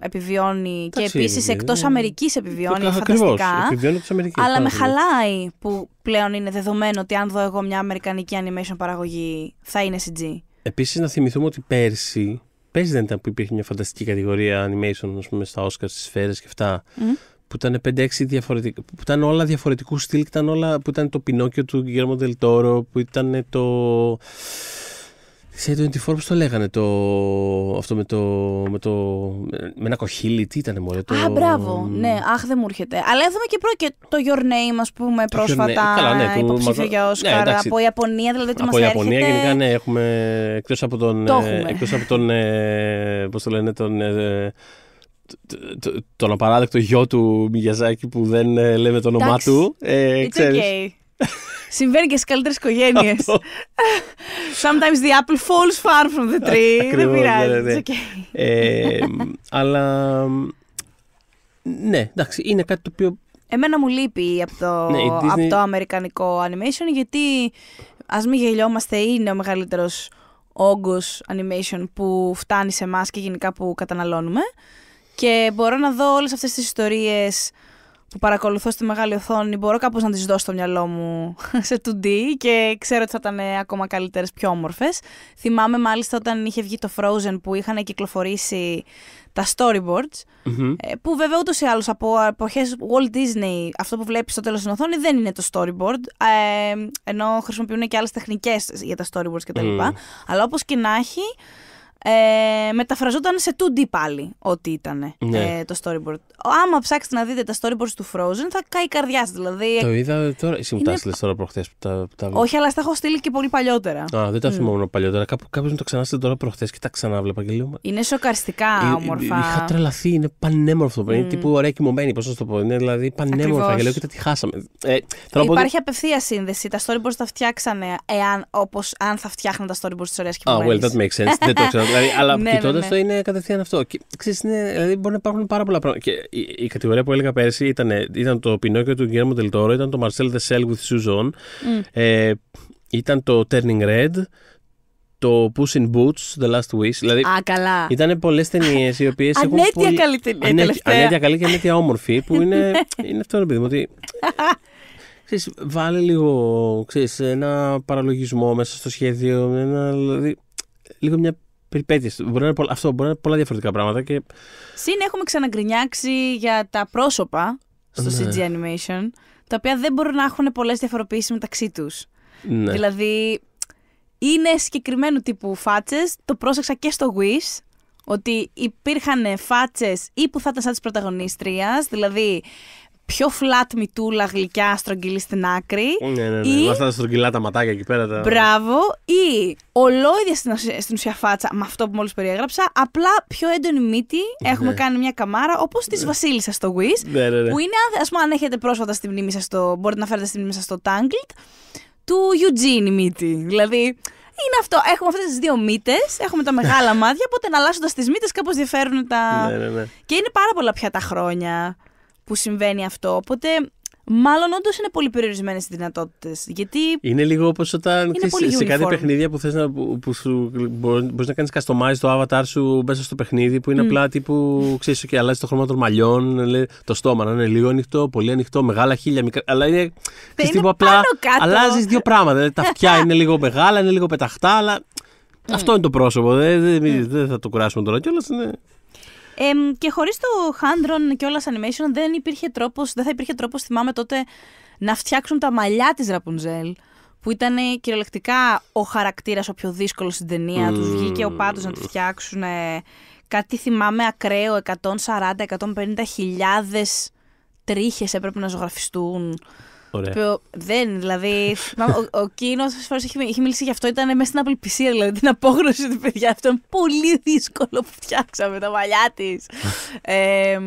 επιβιώνει και επίσης ε, εκτός ε, Αμερικής επιβιώνει. Ακριβώς. Επιβιώνει εκτός Αμερικής. Αλλά με χαλάει που πλέον είναι δεδομένο ότι αν δω εγώ μια αμερικανική animation παραγωγή θα είναι CG. Επίσης να θυμηθούμε ότι πέρσι. Πέρσι δεν ήταν που υπήρχε μια φανταστική κατηγορία animation πούμε, στα όσκα στις σφαίρες και αυτά. Mm που ήταν 5-6 διαφορετικά, που ήταν όλα διαφορετικούς στυλ, που ήταν, όλα, που ήταν το Πινόκιο του Γκέρμο Δελτόρο, που ήταν το... Σε το πώς το λέγανε το, αυτό με το, με το, με ένα κοχύλι, τι ήτανε μωρέ το... Α, μπράβο, ναι, αχ δεν μου έρχεται. Αλλά έδωμε και πρώτα και το Your Name, ας πούμε, το πρόσφατα, Καλά, ναι, το... υποψήφιο για ναι, Όσκαρ, ναι, από Ιαπωνία, δηλαδή ότι από μας Ιαπωνία, έρχεται... Γενικά, ναι, έχουμε, εκτός από τον, το ε, από τον, ε, το λένε, τον... Ε, τον απαράδεκτο γιο του Μηγιαζάκη που δεν ε, λέμε το όνομά του. Ε, It's okay. Συμβαίνει και στι καλύτερες οικογένειες. Sometimes the apple falls far from the tree. δεν ναι, πειράζει. Ναι, ναι. αλλά. Ναι, εντάξει, είναι κάτι το οποίο. Εμένα μου λείπει από ναι, το, αμερικανικό animation γιατί ας μην γελιόμαστε είναι ο μεγαλύτερος όγκος animation που φτάνει σε εμάς και γενικά που καταναλώνουμε. Και μπορώ να δω όλες αυτές τις ιστορίες που παρακολουθώ στη μεγάλη οθόνη, μπορώ κάπως να τις δω στο μυαλό μου σε 2D και ξέρω ότι θα ήταν ακόμα καλύτερες, πιο όμορφες. Θυμάμαι μάλιστα όταν είχε βγει το Frozen που είχαν κυκλοφορήσει τα storyboards, mm-hmm. ε, που βέβαια ούτως ή άλλως από εποχές Walt Disney, αυτό που βλέπεις στο τέλος στην οθόνη δεν είναι το storyboard, ε, ενώ χρησιμοποιούν και άλλες τεχνικές για τα storyboards κτλ. Mm. Αλλά όπως και να έχει, ε, μεταφραζόταν σε 2D πάλι ό,τι ήταν ναι. ε, το storyboard. Άμα ψάξετε να δείτε τα storyboards του Frozen, θα κάει η καρδιά σας. Δηλαδή, το είδα τώρα. Εσύ μου τα τώρα προχθές. Τα, τα... Όχι, αλλά τα έχω στείλει και πολύ παλιότερα. Α, δεν τα mm. θυμόμουν mm. παλιότερα. Κάποιος μου τα ξανά τώρα προχθές και τα ξανά βλέπα και λέω. Είναι σοκαριστικά ε, ε, όμορφα. Είχα τρελαθεί. Είναι πανέμορφο. Mm. Είναι τύπου ωραία κοιμωμένη. Πώς να το πω. Είναι δηλαδή πανέμορφα. Και λέω και τα τη χάσαμε. Ε, Υπάρχει απευθεία σύνδεση. Τα storyboards τα φτιάξανε εάν, όπως, αν θα φτιάχναν τα storyboards της ωραίας κοιμωμένης. oh, well, that makes sense. δεν το ξέρω. δηλαδή, αλλά ναι, ναι κοιτώντας ναι, το είναι κατευθείαν αυτό. Και, ξέρεις, δηλαδή μπορεί να υπάρχουν πάρα πολλά πράγματα. Και η, κατηγορία που έλεγα πέρσι ήταν, ήταν το Πινόκιο του Γκέρμο Τελτόρο, ήταν το Marcel The Cell with Suzon, mm. ε, ήταν το Turning Red, το Puss in Boots, The Last Wish. Δηλαδή, Α, καλά. Ήταν πολλές ταινίες οι οποίες. Ανέτεια καλή ταινία. Ανέτια καλή και ανέτια όμορφη, που είναι, είναι αυτό, το παιδί Ότι... ξέρεις, βάλε λίγο ένα παραλογισμό μέσα στο σχέδιο, δηλαδή, λίγο μια περιπέτειες. Μπορεί να είναι αυτό μπορεί να είναι πολλά διαφορετικά πράγματα. Και... Συν έχουμε ξαναγκρινιάξει για τα πρόσωπα στο ναι. CG Animation, τα οποία δεν μπορούν να έχουν πολλές διαφοροποιήσει μεταξύ τους. Ναι. Δηλαδή, είναι συγκεκριμένου τύπου φάτσες. Το πρόσεξα και στο Wish, ότι υπήρχαν φάτσες ή που θα ήταν σαν της πρωταγωνίστριας, δηλαδή πιο φλατ μυτούλα, γλυκιά, στρογγυλή στην άκρη. Ναι, ναι, ναι. Ή... Με αυτά τα στρογγυλά τα ματάκια εκεί πέρα. Μπράβο. Ή ολόιδια στην, στην ουσία φάτσα με αυτό που μόλις περιέγραψα. Απλά πιο έντονη μύτη. Ναι. Έχουμε κάνει μια καμάρα όπως της ναι. Βασίλισσας στο Wish. Ναι, ναι, ναι. Που είναι, ας πούμε, αν έχετε πρόσφατα στη μνήμη σας το. Μπορείτε να φέρετε στη μνήμη σας το Tangled. Του Eugene η μύτη. Δηλαδή. Είναι αυτό. Έχουμε αυτές τις δύο μύτες. Έχουμε τα μεγάλα μάτια. Οπότε, αλλάζοντα τις μύτες, κάπως διαφέρουν τα. Ναι, ναι, ναι. Και είναι πάρα πολλά πια τα χρόνια που συμβαίνει αυτό. Οπότε Μάλλον όντως είναι πολύ περιορισμένες οι δυνατότητες. Γιατί. Είναι λίγο όπως όταν ξέρεις, σε κάτι παιχνίδια που, θες να, που, να κάνεις customize το avatar σου μέσα στο παιχνίδι που είναι mm. απλά τύπου. ξέρεις, και αλλάζει το χρώμα των μαλλιών, το στόμα να είναι λίγο ανοιχτό, πολύ ανοιχτό, μεγάλα χίλια μικρά. Αλλά είναι. Ξέρεις, τύπου, απλά αλλάζεις δύο πράγματα. Δηλαδή, τα αυτιά είναι λίγο μεγάλα, είναι λίγο πεταχτά, αλλά. Αυτό είναι το πρόσωπο. Δεν θα το κουράσουμε τώρα κιόλας. Είναι και χωρίς το Handron και όλας animation δεν υπήρχε τρόπος δεν θα υπήρχε τρόπος, θυμάμαι τότε, να φτιάξουν τα μαλλιά της Ραπουνζέλ. Που ήταν κυριολεκτικά ο χαρακτήρας ο πιο δύσκολος στην ταινία. Mm. Τους βγήκε ο πάντο να τη φτιάξουν. Ε, κάτι θυμάμαι ακραίο, 140-150 χιλιάδες τρίχες έπρεπε να ζωγραφιστούν. Ωραία. δεν, δηλαδή. ο ο Κίνος, όσες φορές έχει, μιλήσει γι' αυτό, ήταν μέσα στην απελπισία. Δηλαδή την απόγνωση του παιδιά. Αυτό είναι πολύ δύσκολο που φτιάξαμε τα μαλλιά της. ε,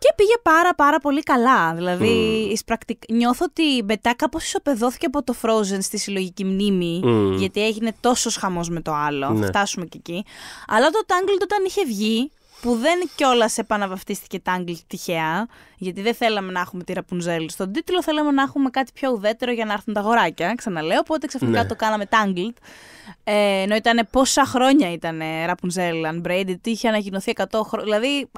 και πήγε πάρα πάρα πολύ καλά. Δηλαδή, mm. πρακτικ... νιώθω ότι μετά κάπως ισοπεδώθηκε από το Frozen στη συλλογική μνήμη, mm. γιατί έγινε τόσο χαμός με το άλλο. Ναι. Φτάσουμε και εκεί. Αλλά το Tangled όταν είχε βγει, που δεν κιόλας επαναβαφτίστηκε Τάγκλ τυχαία, γιατί δεν θέλαμε να έχουμε τη Ραπουνζέλ στον τίτλο, θέλαμε να έχουμε κάτι πιο ουδέτερο για να έρθουν τα αγοράκια. Ξαναλέω, οπότε ξαφνικά ναι. το κάναμε Τάγκλ. Ε, ενώ ήταν πόσα χρόνια ήταν Ραπουνζέλ Unbraided, είχε ανακοινωθεί 100 χρόνια. Δηλαδή,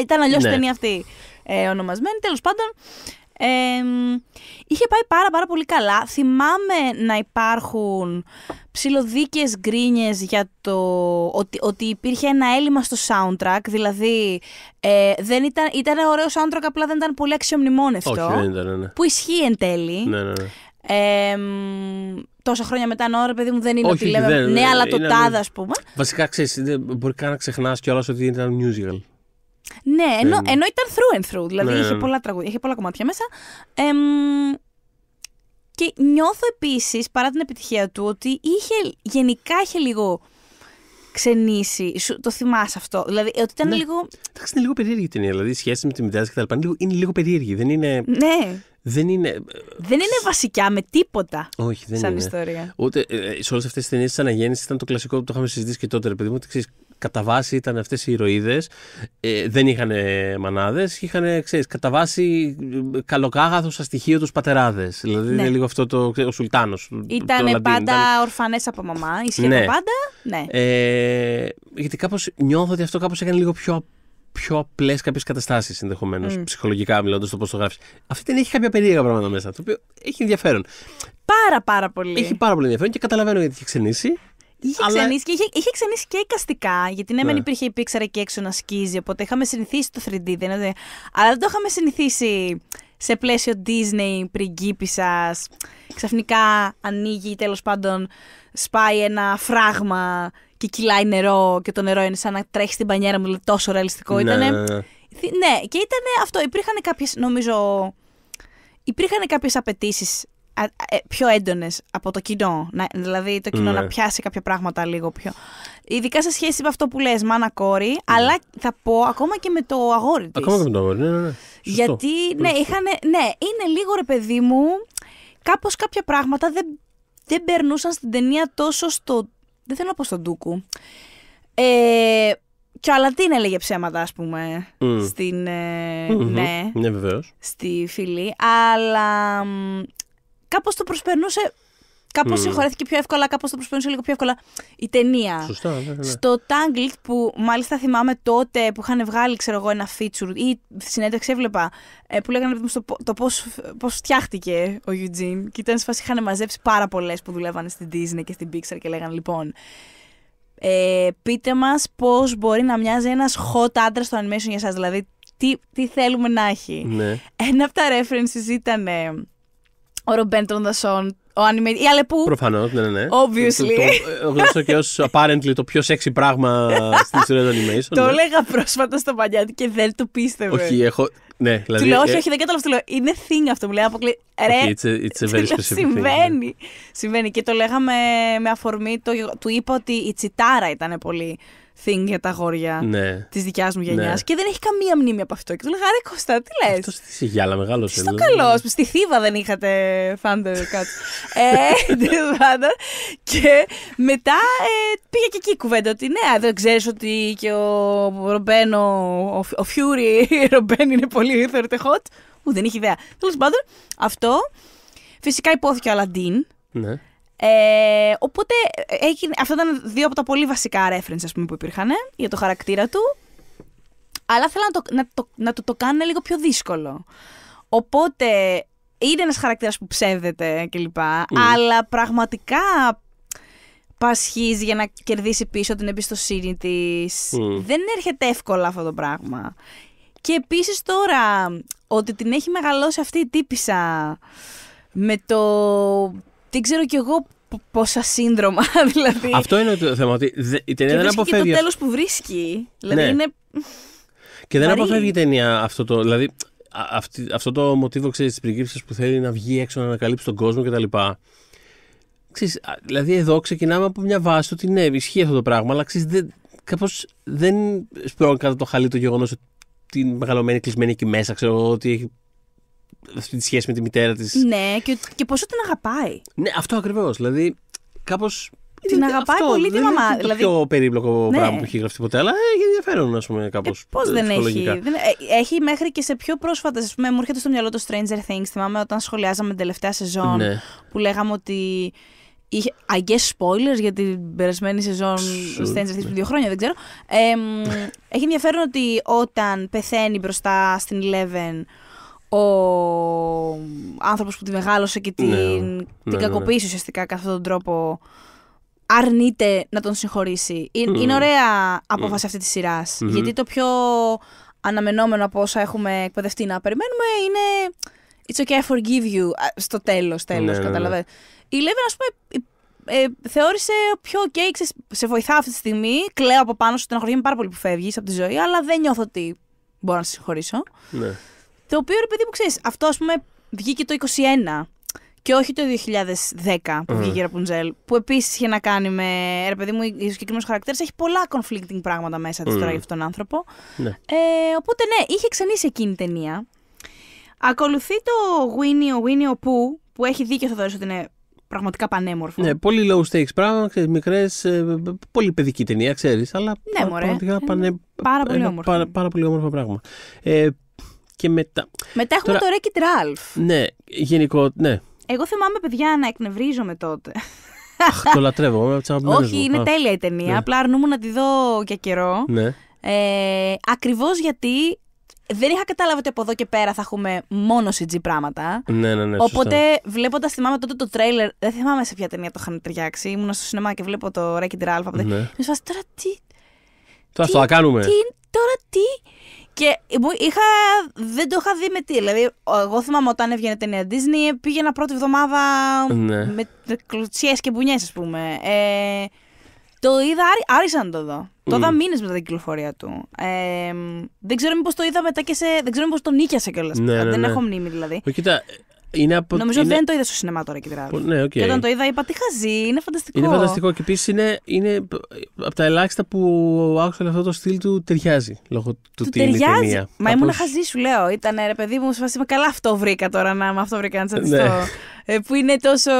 ήταν αλλιώς ναι. η ταινία αυτή ε, ονομασμένη. Τέλος πάντων, ε, είχε πάει πάρα πάρα πολύ καλά. Θυμάμαι να υπάρχουν ψηλοδίκες γκρίνιες για το ότι, ότι υπήρχε ένα έλλειμμα στο soundtrack, δηλαδή ε, δεν ήταν, ήταν ωραίο soundtrack, απλά δεν ήταν πολύ αξιομνημόνευτο. Όχι, δεν ήταν, ναι. Που ισχύει εν τέλει. Ναι, ναι, ναι. Ε, τόσα χρόνια μετά, ναι, ρε παιδί μου, δεν είναι ότι λέμε. ναι, αλλά το τάδε, ας πούμε. Βασικά, ξέρεις, μπορεί καν να ξεχνάς κιόλας ότι ήταν musical. Ναι, ενώ, ενώ ήταν through and through, δηλαδή ναι. είχε πολλά τραγούδια, είχε πολλά κομμάτια μέσα. και νιώθω επίσης, παρά την επιτυχία του, ότι είχε, γενικά είχε λίγο ξενήσει. Σου, το θυμάσαι αυτό. Δηλαδή, ότι ήταν ναι. λίγο. Εντάξει, είναι λίγο περίεργη η ταινία. Δηλαδή, η σχέση με τη μητέρα και τα λοιπά. Είναι λίγο, περίεργη. Δεν είναι. Ναι. Δεν είναι. Δεν είναι βασικά με τίποτα. Όχι, δεν σαν είναι. ιστορία. Ούτε ε, ε σε όλες αυτές τις ταινίες της Αναγέννησης ήταν το κλασικό που το είχαμε συζητήσει και τότε, μου κατά βάση ήταν αυτές οι ηρωίδες. Ε, δεν είχαν μανάδε, είχαν ξέρεις, κατά βάση καλοκάγαθος στα στοιχεία τους πατεράδες. Δηλαδή ναι. είναι λίγο αυτό το. ο Σουλτάνος. Ήταν πάντα ορφανές από μαμά, ισχύει ναι. πάντα. Ναι. Ε, γιατί κάπως νιώθω ότι αυτό κάπως έκανε λίγο πιο πιο απλές κάποιες καταστάσεις ενδεχομένως, ψυχολογικά μιλώντας το πώς το γράφεις. Αυτή την έχει κάποια περίεργα πράγματα μέσα, το οποίο έχει ενδιαφέρον. Πάρα πάρα πολύ. Έχει πάρα πολύ ενδιαφέρον και καταλαβαίνω γιατί έχει ξενήσει. Είχε, αλλά... ξενήσει και είχε, είχε εικαστικά, γιατί ναι, ναι. υπήρχε η πίξαρα εκεί έξω να σκίζει, οπότε είχαμε συνηθίσει το 3D, δεν είναι, αλλά δεν το είχαμε συνηθίσει σε πλαίσιο Disney πριγκίπισσας. Ξαφνικά ανοίγει τέλος πάντων, σπάει ένα φράγμα και κυλάει νερό και το νερό είναι σαν να τρέχει στην πανιέρα μου, λέει, δηλαδή τόσο ρεαλιστικό ναι. Ναι, ναι. ναι, και ήταν αυτό. Υπήρχαν κάποιες, νομίζω. Υπήρχαν κάποιες απαιτήσεις ε, πιο έντονες από το κοινό. δηλαδή το κοινό να ναι. πιάσει κάποια πράγματα λίγο πιο. Ειδικά σε σχέση με αυτό που λες, μάνα κόρη, αλλά θα πω ακόμα και με το αγόρι της. Ακόμα και με το αγόρι, ναι, ναι. ναι. Γιατί, ναι, είχαν, ναι, είναι λίγο ρε παιδί μου, κάπως κάποια πράγματα δεν, δεν περνούσαν στην ταινία τόσο στο. Δεν θέλω να πω στον Τούκου. Ε, και ο Αλαντίν έλεγε ψέματα, ας πούμε. Στην. Ε, ναι, ναι βεβαίως. Στη φίλη. Αλλά κάπως το προσπερνούσε. Κάπως mm. συγχωρέθηκε πιο εύκολα, κάπως το προσπερνούσε λίγο πιο εύκολα η ταινία. Σωστά, ναι, ναι, ναι. Στο Tangled που μάλιστα θυμάμαι τότε που είχαν βγάλει ξέρω εγώ, ένα feature ή συνέντευξη έβλεπα ε, που λέγανε το, το πώς φτιάχτηκε ο Eugene. Και ήταν σφασί, είχαν μαζέψει πάρα πολλές που δουλεύαν στην Disney και στην Pixar και λέγανε λοιπόν. Ε, πείτε μας πώς μπορεί να μοιάζει ένας hot άντρας στο animation για εσά. δηλαδή τι, τι θέλουμε να έχει. Ναι. Ένα από τα references ήταν ε, ο Ρομπέν των Δασών, ο animated, η Αλεπού. Προφανώς, ναι, ναι, ναι. Obviously. Το, γνωστό και ως apparently το πιο sexy πράγμα στην ιστορία του animation. Το ναι. έλεγα πρόσφατα στο Πανιάτη και δεν το πίστευε. Όχι, έχω. Ναι, δηλαδή, του λέω, όχι, ε, όχι, δεν κατάλαβα. Του λέω, είναι thing αυτό. που λέει, αποκλεί. Ρε, it's a, it's a very specific ναι. συμβαίνει. Συμβαίνει. Και το λέγαμε με αφορμή, το, του είπα ότι η τσιτάρα ήταν πολύ thing για τα αγόρια ναι. της δικιάς μου γενιά. Ναι. Και δεν έχει καμία μνήμη από αυτό. Και του λέγα, Ρε Κώστα, τι λες. Αυτός στη καλός, μεγάλο σε Στο καλό. Στη Θήβα δεν είχατε φάντερ κάτι. ε, και μετά ε, πήγε και εκεί η κουβέντα ότι ναι, δεν ξέρεις ότι και ο Ρομπέν, ο, ο Φιούρι Ρομπέν είναι πολύ θεωρείται hot. Ου, δεν είχε ιδέα. Τέλος πάντων, αυτό. Φυσικά υπόθηκε ο Αλαντίν. Ναι. Ε, οπότε ε, αυτά ήταν δύο από τα πολύ βασικά reference πούμε, που υπήρχαν για το χαρακτήρα του. Αλλά θέλαν να, το, να, το, να το κάνουν λίγο πιο δύσκολο. Οπότε είναι ένας χαρακτήρας που ψεύδεται κλπ. Mm. Αλλά πραγματικά πασχίζει για να κερδίσει πίσω την εμπιστοσύνη της. Δεν έρχεται εύκολα αυτό το πράγμα. Και επίσης τώρα ότι την έχει μεγαλώσει αυτή η τύπησα με το δεν ξέρω κι εγώ πόσα σύνδρομα. δηλαδή. Αυτό είναι το θέμα. Ότι η ταινία και δεν αποφεύγει. Είναι το τέλος που βρίσκει. Δηλαδή ναι. είναι. Και δεν βαρύ. αποφεύγει η ταινία αυτό το. Δηλαδή, αυτό το μοτίβο τη πριγκίψη που θέλει να βγει έξω να ανακαλύψει τον κόσμο κτλ. Ξέρεις, δηλαδή εδώ ξεκινάμε από μια βάση ότι ναι, ισχύει αυτό το πράγμα, αλλά ξέρεις, δεν, κάπως δεν σπρώχνει κάτω το χαλί το γεγονός ότι είναι μεγαλωμένη, κλεισμένη εκεί μέσα, ξέρω ότι έχει αυτή τη σχέση με τη μητέρα της. Ναι, και, και πόσο την αγαπάει. Ναι, αυτό ακριβώς. Δηλαδή, κάπως. Την αγαπάει αυτό, πολύ τη δηλαδή, μαμά. Είναι το δηλαδή... πιο περίπλοκο ναι. πράγμα που έχει γραφτεί ποτέ, αλλά έχει ενδιαφέρον, ας πούμε, κάπως. Ε, Πώ ε, δεν έχει. Δεν... Ε, έχει μέχρι και σε πιο πρόσφατα. Μου έρχεται στο μυαλό το Stranger Things. Θυμάμαι όταν σχολιάζαμε την τελευταία σεζόν ναι. που λέγαμε ότι. Είχε guess spoilers για την περασμένη σεζόν Stranger Things ναι. που δύο χρόνια, δεν ξέρω. Ε, έχει ενδιαφέρον ότι όταν πεθαίνει μπροστά στην Eleven ο άνθρωπος που τη μεγάλωσε και την, ναι, την ναι, ναι. κακοποίησε ουσιαστικά κατά αυτόν τον τρόπο αρνείται να τον συγχωρήσει. Είναι, mm. είναι ωραία απόφαση αυτή της σειρα Γιατί το πιο αναμενόμενο από όσα έχουμε εκπαιδευτεί να περιμένουμε είναι. It's okay, I forgive you. Στο τέλος, τέλος, ναι, ναι Η Λέβεν, ας πούμε, ε, θεώρησε πιο ok, σε βοηθά αυτή τη στιγμή. Κλαίω από πάνω σου, αγχωριέμαι πάρα πολύ που φεύγεις από τη ζωή, αλλά δεν νιώθω ότι μπορώ να σε συγχωρήσω. Ναι. Το οποίο ρε παιδί μου ξέρεις, αυτό ας πούμε βγήκε το 21 και όχι το 2010 που βγήκε η Ραπουντζέλ. που επίσης είχε να κάνει με. ρε παιδί μου, ο συγκεκριμένος χαρακτήρας έχει πολλά conflicting πράγματα μέσα της mm. τώρα για αυτόν τον άνθρωπο. Ναι. Ε, οπότε ναι, είχε ξενήσει εκείνη η ταινία. Ακολουθεί το Winnie, ο Winnie ο Πού, που έχει δίκιο θα δώσει ότι είναι πραγματικά πανέμορφο. Ναι, πολύ low stakes πράγμα, ξέρεις, μικρές, ε, πολύ παιδική ταινία, ξέρεις, αλλά ναι, πραγματικά πάρα, πολύ όμορφο. πάρα πολύ όμορφο πράγμα. Ε, και μετά. Μετά έχουμε το Ρέκιτ Ραλφ. Ναι, γενικό, ναι. Εγώ θυμάμαι παιδιά να εκνευρίζομαι τότε. Αχ, το λατρεύω. Όχι, είναι τέλεια η ταινία. Ναι. Απλά αρνούμουν να τη δω για καιρό. Ναι. Ε, Ακριβώς γιατί δεν είχα κατάλαβει ότι από εδώ και πέρα θα έχουμε μόνο CG πράγματα. Ναι, ναι, ναι. Οπότε βλέποντας, θυμάμαι τότε το τρέιλερ. Δεν θυμάμαι σε ποια ταινία το είχαν ταιριάξει. Ήμουν στο σινεμά και βλέπω το Wrecked Ralph. Ναι. Μου τώρα τι. Τώρα τι, κάνουμε. Τι, τώρα τι. Και είχα, δεν το είχα δει με τι. Δηλαδή, εγώ θυμάμαι όταν έβγαινε νέα Disney, πήγαινα πρώτη εβδομάδα ναι. με κλωτσιέ και μπουνιές, ας πούμε. Ε, το είδα, άρισα να το δω. Το είδα mm. μήνες μετά την κυκλοφορία του. Ε, δεν ξέρω μήπως το είδα μετά και σε. Δεν ξέρω μήπως το νίκιασε κιόλας. Ναι, ναι, δεν ναι. έχω μνήμη δηλαδή. Είναι από... Νομίζω είναι... δεν το είδα στο σινεμά τώρα, και Ναι, okay. Και όταν το είδα, είπα τι χαζή, είναι φανταστικό. Είναι φανταστικό και επίσης είναι, είναι από τα ελάχιστα που άκουσα αυτό το στυλ του ταιριάζει. Λόγω του, τι είναι η ταινία. Μα Απλώς... ήμουν χαζή, σου λέω. Ήταν ρε παιδί μου, σου καλά αυτό βρήκα τώρα να με αυτό βρήκα να ναι. Ε, που είναι τόσο.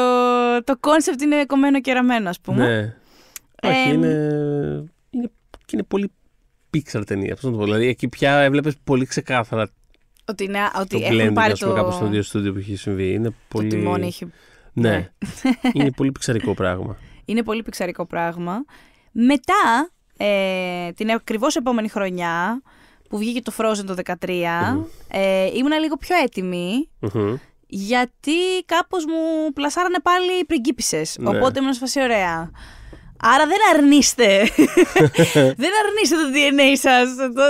Το κόνσεπτ είναι κομμένο και ραμμένο, ας πούμε. Ναι. Ε, Όχι, είναι... είναι. Είναι, πολύ Pixar ταινία. Πώς να Δηλαδή εκεί πια έβλεπες πολύ ξεκάθαρα ότι, ναι, ότι το έχουν πάρει το... κάπου στο δύο στούντιο που έχει συμβεί. Είναι πολύ... Το τιμόνι έχει... Ναι. ναι. είναι πολύ πιξαρικό πράγμα. Είναι πολύ πιξαρικό πράγμα. Μετά, ε, την ακριβώς επόμενη χρονιά, που βγήκε το Frozen το 2013, mm-hmm. ε, λίγο πιο ετοιμη mm-hmm. Γιατί κάπως μου πλασάρανε πάλι οι πριγκίπισσες. Ναι. Οπότε ήμουν σε φάση ωραία. Άρα δεν αρνείστε. δεν αρνείστε το DNA σας.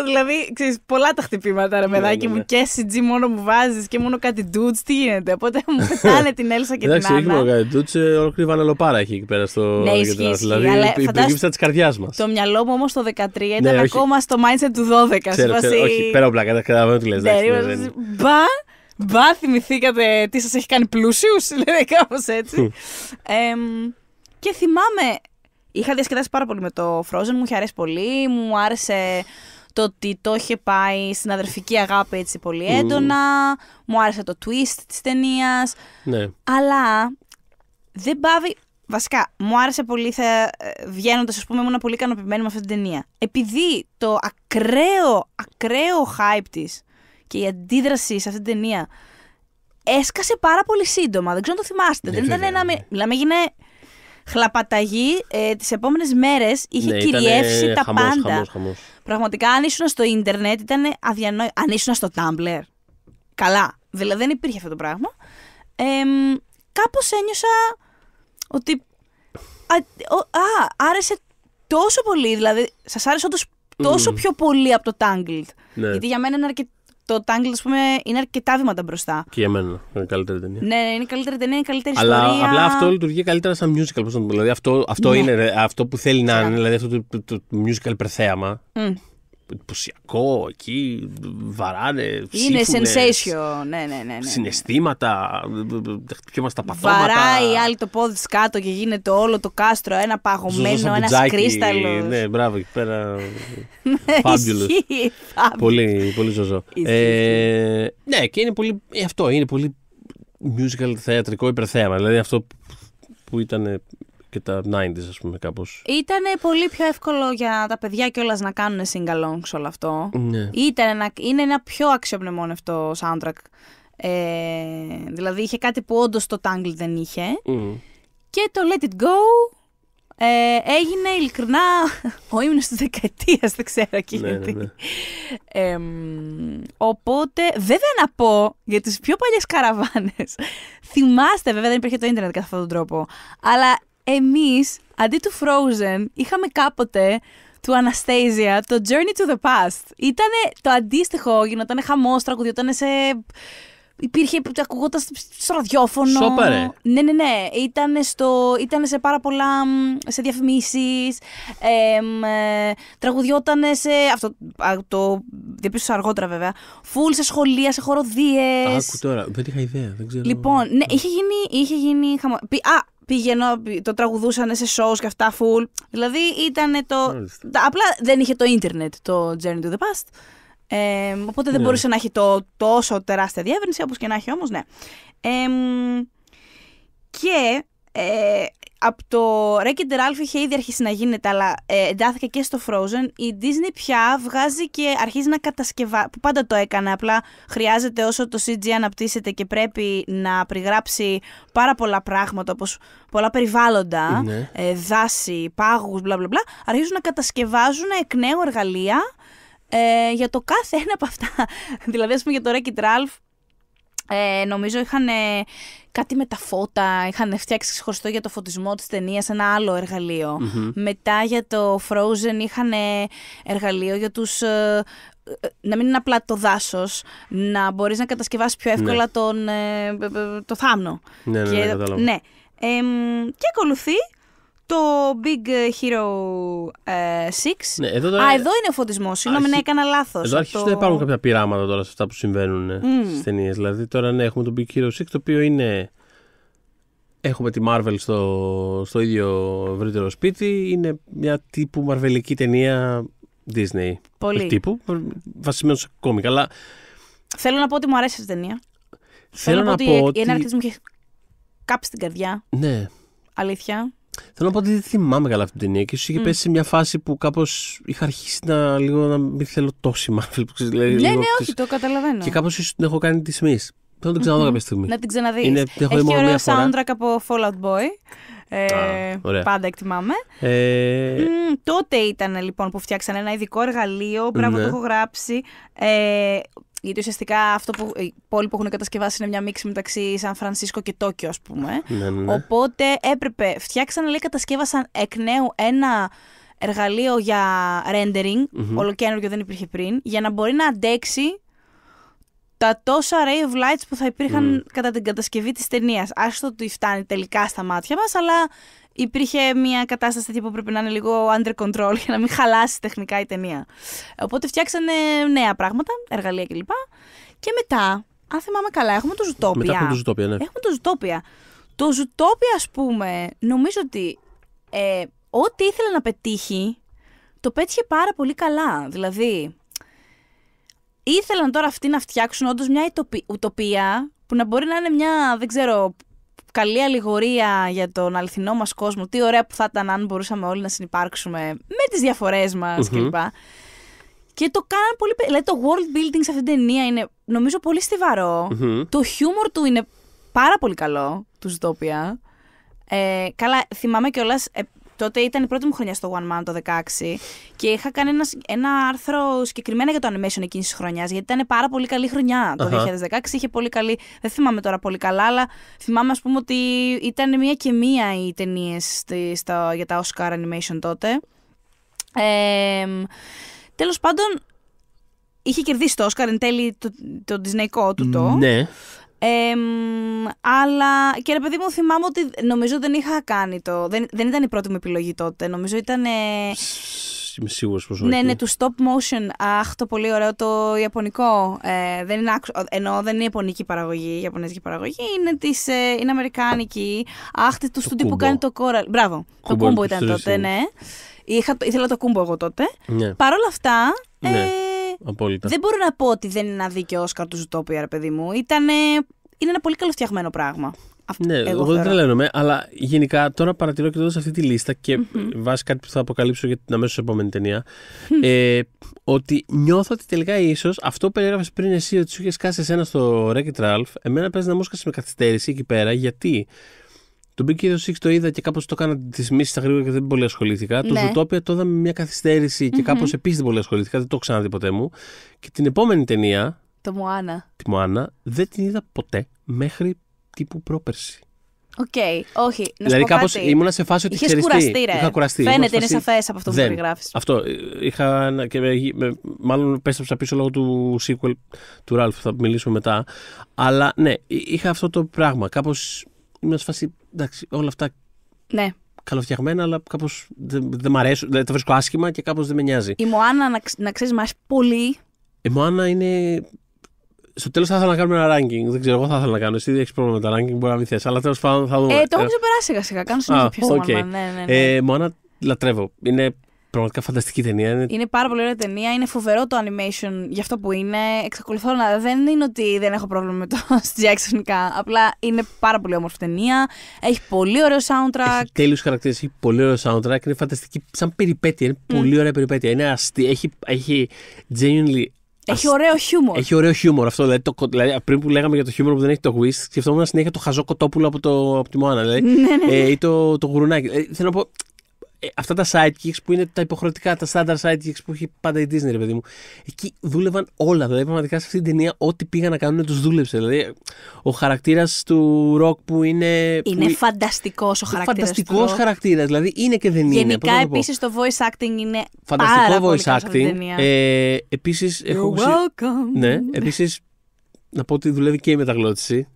Δηλαδή, ξέρεις, πολλά τα χτυπήματα, ρε ναι, παιδάκι ναι, μου. Ναι. Και CG μόνο μου βάζεις και μόνο κάτι ντούτ. Τι γίνεται. Οπότε μου πετάνε την Έλσα και την Άννα. Εντάξει, έχει μόνο κάτι ντούτ. Ε, ολόκληρη βανελοπάρα έχει εκεί πέρα στο. Ναι, ισχύει. Δηλαδή, η προκύψα της καρδιάς μας. Το μυαλό μου όμως το 13 ήταν ακόμα στο mindset του 12. Ξέρω, ξέρω, όχι, πέρα απλά καταλαβαίνω τι λες. Μπα, μπα, θυμηθήκατε τι σας έχει κάνει πλούσιους. Λέει κάπως έτσι. Και θυμάμαι Είχα διασκεδάσει πάρα πολύ με το Frozen, μου είχε αρέσει πολύ, μου άρεσε το ότι το είχε πάει στην αδερφική αγάπη έτσι πολύ έντονα, μου άρεσε το twist της ταινίας. Ναι. Αλλά δεν πάβει, βασικά μου άρεσε πολύ θα... Ε, βγαίνοντας, πούμε, ήμουν πολύ ικανοποιημένη με αυτή την ταινία. Επειδή το ακραίο, ακραίο hype της και η αντίδραση σε αυτή την ταινία έσκασε πάρα πολύ σύντομα, δεν ξέρω αν το θυμάστε, ναι, δεν ήταν ένα... Μιλάμε, έγινε χλαπαταγή ε, τις επόμενες μέρες. Είχε ναι, κυριεύσει τα πάντα. Πραγματικά, αν ήσουν στο Ιντερνετ, ήταν αδιανόητο. Αν ήσουν στο Tumblr. Καλά. Δηλαδή δεν υπήρχε αυτό το πράγμα. Ε, Κάπως ένιωσα ότι. Α, άρεσε τόσο πολύ. Δηλαδή, σας άρεσε όντως τόσο πιο πολύ από το Tangled. Ναι. Γιατί για μένα είναι αρκετά το Tangled, είναι αρκετά βήματα μπροστά. Και για μένα. Είναι καλύτερη ταινία. Ναι, ναι είναι καλύτερη ταινία, είναι καλύτερη Αλλά ιστορία. Αλλά απλά αυτό λειτουργεί καλύτερα σαν musical. Δηλαδή αυτό, αυτό ναι. είναι αυτό που θέλει να είναι. Δηλαδή αυτό το, το, το musical περθέαμα εντυπωσιακό εκεί, βαράνε, Είναι sensation, ναι, ναι, ναι, ναι. τα παθώματα. Βαράει άλλη το πόδι κάτω και γίνεται όλο το κάστρο, ένα παγωμένο, ένα κρίσταλος. Ναι, μπράβο, εκεί πέρα. Ναι, fabulous. πολύ, πολύ ζωζό. Ε, ναι, και είναι πολύ. Ε, αυτό είναι πολύ musical θεατρικό υπερθέαμα. Δηλαδή αυτό που ήταν και τα 90s, ας πούμε, κάπως. Ήταν πολύ πιο εύκολο για τα παιδιά κιόλας να κάνουν singalongs όλο αυτό. Ναι. Ήταν ένα, είναι ένα πιο αξιοπνευμόνευτο soundtrack. Ε, δηλαδή είχε κάτι που όντως το Tangle δεν είχε. Mm. Και το Let It Go ε, έγινε ειλικρινά ο ύμνος της δεκαετίας, δεν ξέρω και ναι, Ναι, ναι. οπότε, βέβαια να πω για τις πιο παλιές καραβάνες, θυμάστε βέβαια δεν υπήρχε το ίντερνετ κατά αυτόν τον τρόπο, αλλά εμείς, αντί του Frozen, είχαμε κάποτε του Anastasia, το Journey to the Past. Ήταν το αντίστοιχο, γινόταν χαμό, τραγουδιόταν σε. Υπήρχε, ακουγόταν στο ραδιόφωνο. Σόπαρε. Ναι, ναι, ναι. Ήταν, στο, σε πάρα πολλά. σε διαφημίσεις. Ε, τραγουδιόταν σε. Αυτό το διαπίστωσα αργότερα βέβαια. Φουλ σε σχολεία, σε χοροδίες. Άκου τώρα. Δεν είχα ιδέα. Δεν ξέρω. Λοιπόν, ναι, είχε γίνει. Είχε γίνει χαμό... Α, πήγαινε, το τραγουδούσαν σε shows και αυτά full. Δηλαδή ήταν το. Απλά δεν είχε το ίντερνετ το Journey to the Past. Ε, οπότε δεν ναι. μπορούσε να έχει το, τόσο τεράστια διεύρυνση, όπως και να έχει όμως, ναι. και ε, από το wreck Ralph είχε ήδη αρχίσει να γίνεται, αλλά ε, εντάθηκε και στο Frozen. Η Disney πια βγάζει και αρχίζει να κατασκευάζει, που πάντα το έκανε, απλά χρειάζεται όσο το CG αναπτύσσεται και πρέπει να περιγράψει πάρα πολλά πράγματα, όπως πολλά περιβάλλοντα, ναι. ε, δάση, πάγους, μπλα μπλα μπλα, αρχίζουν να κατασκευάζουν εκ νέου εργαλεία ε, για το κάθε ένα από αυτά. δηλαδή, ας πούμε, για το wreck Ralph, ε, νομίζω είχαν κάτι με τα φώτα, είχαν φτιάξει ξεχωριστό για το φωτισμό της ταινίας ενα ένα άλλο Μετά για το Frozen είχαν εργαλείο για τους... Ε, ε, να μην είναι απλά το δάσος, να μπορείς να κατασκευάσεις πιο εύκολα ναι. τον, ε, το θάμνο. Ναι, ναι, ναι, ναι, ναι. και ακολουθεί το Big Hero 6. Ε, ναι, εδώ τώρα... Α, εδώ είναι ο φωτισμός. Συγγνώμη, Αρχι... Ναι, να έκανα λάθος. Εδώ αρχίζουν υπάρχουν κάποια πειράματα τώρα σε αυτά που συμβαίνουν ε, mm. στις ταινίες. Δηλαδή, τώρα ναι, έχουμε το Big Hero 6, το οποίο είναι. Έχουμε τη Marvel στο, στο ίδιο ευρύτερο σπίτι. Είναι μια τύπου μαρβελική ταινία Disney. Πολύ. Τύπου, βασισμένος σε κόμικ. Αλλά... Θέλω να πω ότι μου αρέσει αυτή η ταινία. Θέλω, να πω ότι η, ότι... ενάρξη μου έχει κάψει την καρδιά. Ναι. Αλήθεια. Θέλω να πω ότι δεν θυμάμαι καλά αυτή την ταινία και σου είχε πέσει σε μια φάση που κάπως είχα αρχίσει να, λίγο, να μην θέλω τόση Marvel. Δηλαδή ναι, ναι, όχι, το καταλαβαίνω. Και κάπως ίσως την έχω κάνει τη σμή. Θέλω να την ξαναδω κάποια στιγμή. Να την ξαναδείς. Είναι, την έχω Έχει soundtrack από Fallout Boy. Ε, ah, πάντα εκτιμάμε. Ε... τότε ήταν λοιπόν που φτιάξανε ένα ειδικό εργαλείο. Μπράβο, ναι. το έχω γράψει. Ε, γιατί ουσιαστικά αυτό που, οι πόλοι που έχουν κατασκευάσει είναι μια μίξη μεταξύ Σαν Φρανσίσκο και Τόκιο, ας πούμε. Ναι, ναι, ναι. Οπότε έπρεπε, φτιάξαν, λέει, κατασκεύασαν εκ νέου ένα εργαλείο για rendering, mm-hmm. δεν υπήρχε πριν, για να μπορεί να αντέξει τα τόσα ray of lights που θα υπήρχαν κατά την κατασκευή της ταινίας. Άστο ότι φτάνει τελικά στα μάτια μας, αλλά υπήρχε μια κατάσταση που πρέπει να είναι λίγο under control για να μην χαλάσει τεχνικά η ταινία. Οπότε φτιάξανε νέα πράγματα, εργαλεία κλπ. Και μετά, αν θυμάμαι καλά, έχουμε το ζουτόπια. Μετά έχουμε το ζουτόπια, ναι. Έχουμε το ζουτόπια. Το ζουτόπια, ας πούμε, νομίζω ότι ε, ό,τι ήθελε να πετύχει, το πέτυχε πάρα πολύ καλά. Δηλαδή, ήθελαν τώρα αυτοί να φτιάξουν όντως μια ουτοπία που να μπορεί να είναι μια, δεν ξέρω, καλή αλληγορία για τον αληθινό μας κόσμο. Τι ωραία που θα ήταν αν μπορούσαμε όλοι να συνεπάρξουμε με τις διαφορές μας mm-hmm. κλπ. Και το κάναν πολύ. Δηλαδή το world building σε αυτήν την ταινία είναι νομίζω πολύ Το χιούμορ του είναι πάρα πολύ καλό, του Ζητόπια. Ε, καλά, θυμάμαι κιόλας ε, Τότε ήταν η πρώτη μου χρονιά στο One Man το 16 και είχα κάνει ένας, ένα άρθρο συγκεκριμένα για το animation εκείνης της χρονιάς. Γιατί ήταν πάρα πολύ καλή χρονιά το uh 2016. Είχε πολύ καλή. Δεν θυμάμαι τώρα πολύ καλά, αλλά θυμάμαι, ας πούμε, ότι ήταν μία και μία οι ταινίες για τα Oscar Animation τότε. Ε, Τέλος πάντων, είχε κερδίσει το Oscar εν τέλει το, το Disney του το. Ναι αλλά και ρε παιδί μου θυμάμαι ότι νομίζω δεν είχα κάνει το. Δεν, δεν ήταν η πρώτη μου επιλογή τότε. Νομίζω ήταν. Ε... Είμαι σίγουρος πως Ναι, ναι, του stop motion. Αχ, το πολύ ωραίο το ιαπωνικό. Ε, δεν είναι, ε, ενώ δεν είναι ιαπωνική παραγωγή, η ιαπωνική παραγωγή, είναι, της, ε, είναι αμερικάνικη. Αχ, του το που κάνει το κόραλ. Μπράβο, το κούμπο ήταν τότε, ναι. ήθελα το κούμπο εγώ τότε. Ναι. Παρ' όλα αυτά, ναι. Ε, Απόλυτα. Δεν μπορώ να πω ότι δεν είναι αδίκαιο ο Όσκαρ του Ζουτόπια, ρε παιδί μου. Ήτανε... Είναι ένα πολύ φτιαγμένο πράγμα. ναι, εγώ, εγώ δεν τρελαίνομαι, αλλά γενικά τώρα παρατηρώ και εδώ σε αυτή τη λίστα και mm-hmm. βάσει κάτι που θα αποκαλύψω για την αμέσως επόμενη ταινία. Ε, ότι νιώθω ότι τελικά ίσως αυτό που περιέγραφες πριν εσύ ότι σου είχες κάσει εσένα στο Wrecked Ralph, εμένα παίζει να μου έσκασε με καθυστέρηση εκεί πέρα γιατί το Big Hero 6 το είδα και κάπως το έκανα τις μίσει στα γρήγορα και δεν πολύ ασχολήθηκα. Ναι. Το Zootopia το είδα με μια καθυστέρηση και mm-hmm. κάπως επίσης δεν πολύ ασχολήθηκα. Δεν το έχω ξαναδεί ποτέ μου. Και την επόμενη ταινία. Το Moana. Τη Moana δεν την είδα ποτέ μέχρι τύπου πρόπερση. Οκ, okay, όχι. Να δηλαδή, κάπω ήμουν σε φάση ότι είχες κουραστεί, ρε. Είχα κουραστεί. Φαίνεται, είναι σαφές από αυτό που περιγράφεις. Αυτό. Είχα. Και, με, μάλλον πέστρεψα πίσω λόγω του sequel του Ralph θα μιλήσουμε μετά. Αλλά ναι, είχα αυτό το πράγμα. Κάπως ήμουν σε φάση εντάξει, όλα αυτά ναι. καλοφτιαγμένα, αλλά κάπως δεν δε μ' αρέσουν. τα βρίσκω άσχημα και κάπως δεν με νοιάζει. Η Μωάνα, να, να ξέρεις, μ' πολύ. Η Μωάνα είναι. Στο τέλος θα ήθελα να κάνουμε ένα ranking. Δεν ξέρω, εγώ θα ήθελα να κάνω. Εσύ δεν έχεις πρόβλημα με τα ranking, μπορεί να μην θες. Αλλά τέλος πάντων θα δούμε. Ε, το έχω ξεπεράσει σιγά-σιγά. Κάνω συνέχεια Okay. Ναι, ναι, ναι. Ε, Μωάνα λατρεύω. Είναι Πραγματικά φανταστική ταινία. Είναι... είναι πάρα πολύ ωραία ταινία. Είναι φοβερό το animation για αυτό που είναι. Εξακολουθώ να. Δεν είναι ότι δεν έχω πρόβλημα με το ξαφνικά. Απλά είναι πάρα πολύ όμορφη ταινία. Έχει πολύ ωραίο soundtrack. Έχει τέλειους χαρακτήρες. Έχει πολύ ωραίο soundtrack. Είναι φανταστική. Σαν περιπέτεια. Είναι mm. πολύ ωραία περιπέτεια. Είναι αστι... έχει, έχει genuinely έχει ωραίο χιούμορ. Έχει ωραίο χιούμορ αυτό. Δηλαδή, το, δηλαδή πριν που λέγαμε για το χιούμορ που δεν έχει το γουίστ σκεφτόμουν συνέχεια το χαζό κοτόπουλο από, το, από τη Μωάνα. Δηλαδή, ναι, ναι, ναι. Ε, ή το, το γουρουνάκι. Ε, θέλω να πω, ε, αυτά τα sidekicks που είναι τα υποχρεωτικά, τα standard sidekicks που έχει πάντα η Disney, ρε παιδί μου. Εκεί δούλευαν όλα. Δηλαδή, πραγματικά σε αυτή την ταινία, ό,τι πήγαν να κάνουν, τους δούλεψε. Δηλαδή, ο χαρακτήρας του ροκ που είναι. Είναι φανταστικός ο χαρακτήρας. Φανταστικός χαρακτήρας. Δηλαδή, είναι και δεν είναι. Γενικά, επίσης το voice acting είναι. Φανταστικό πάρα voice πολύ acting. Ε, επίσης, έχω. Welcome. Ναι, επίσης. Να πω ότι δουλεύει και η μεταγλώτηση.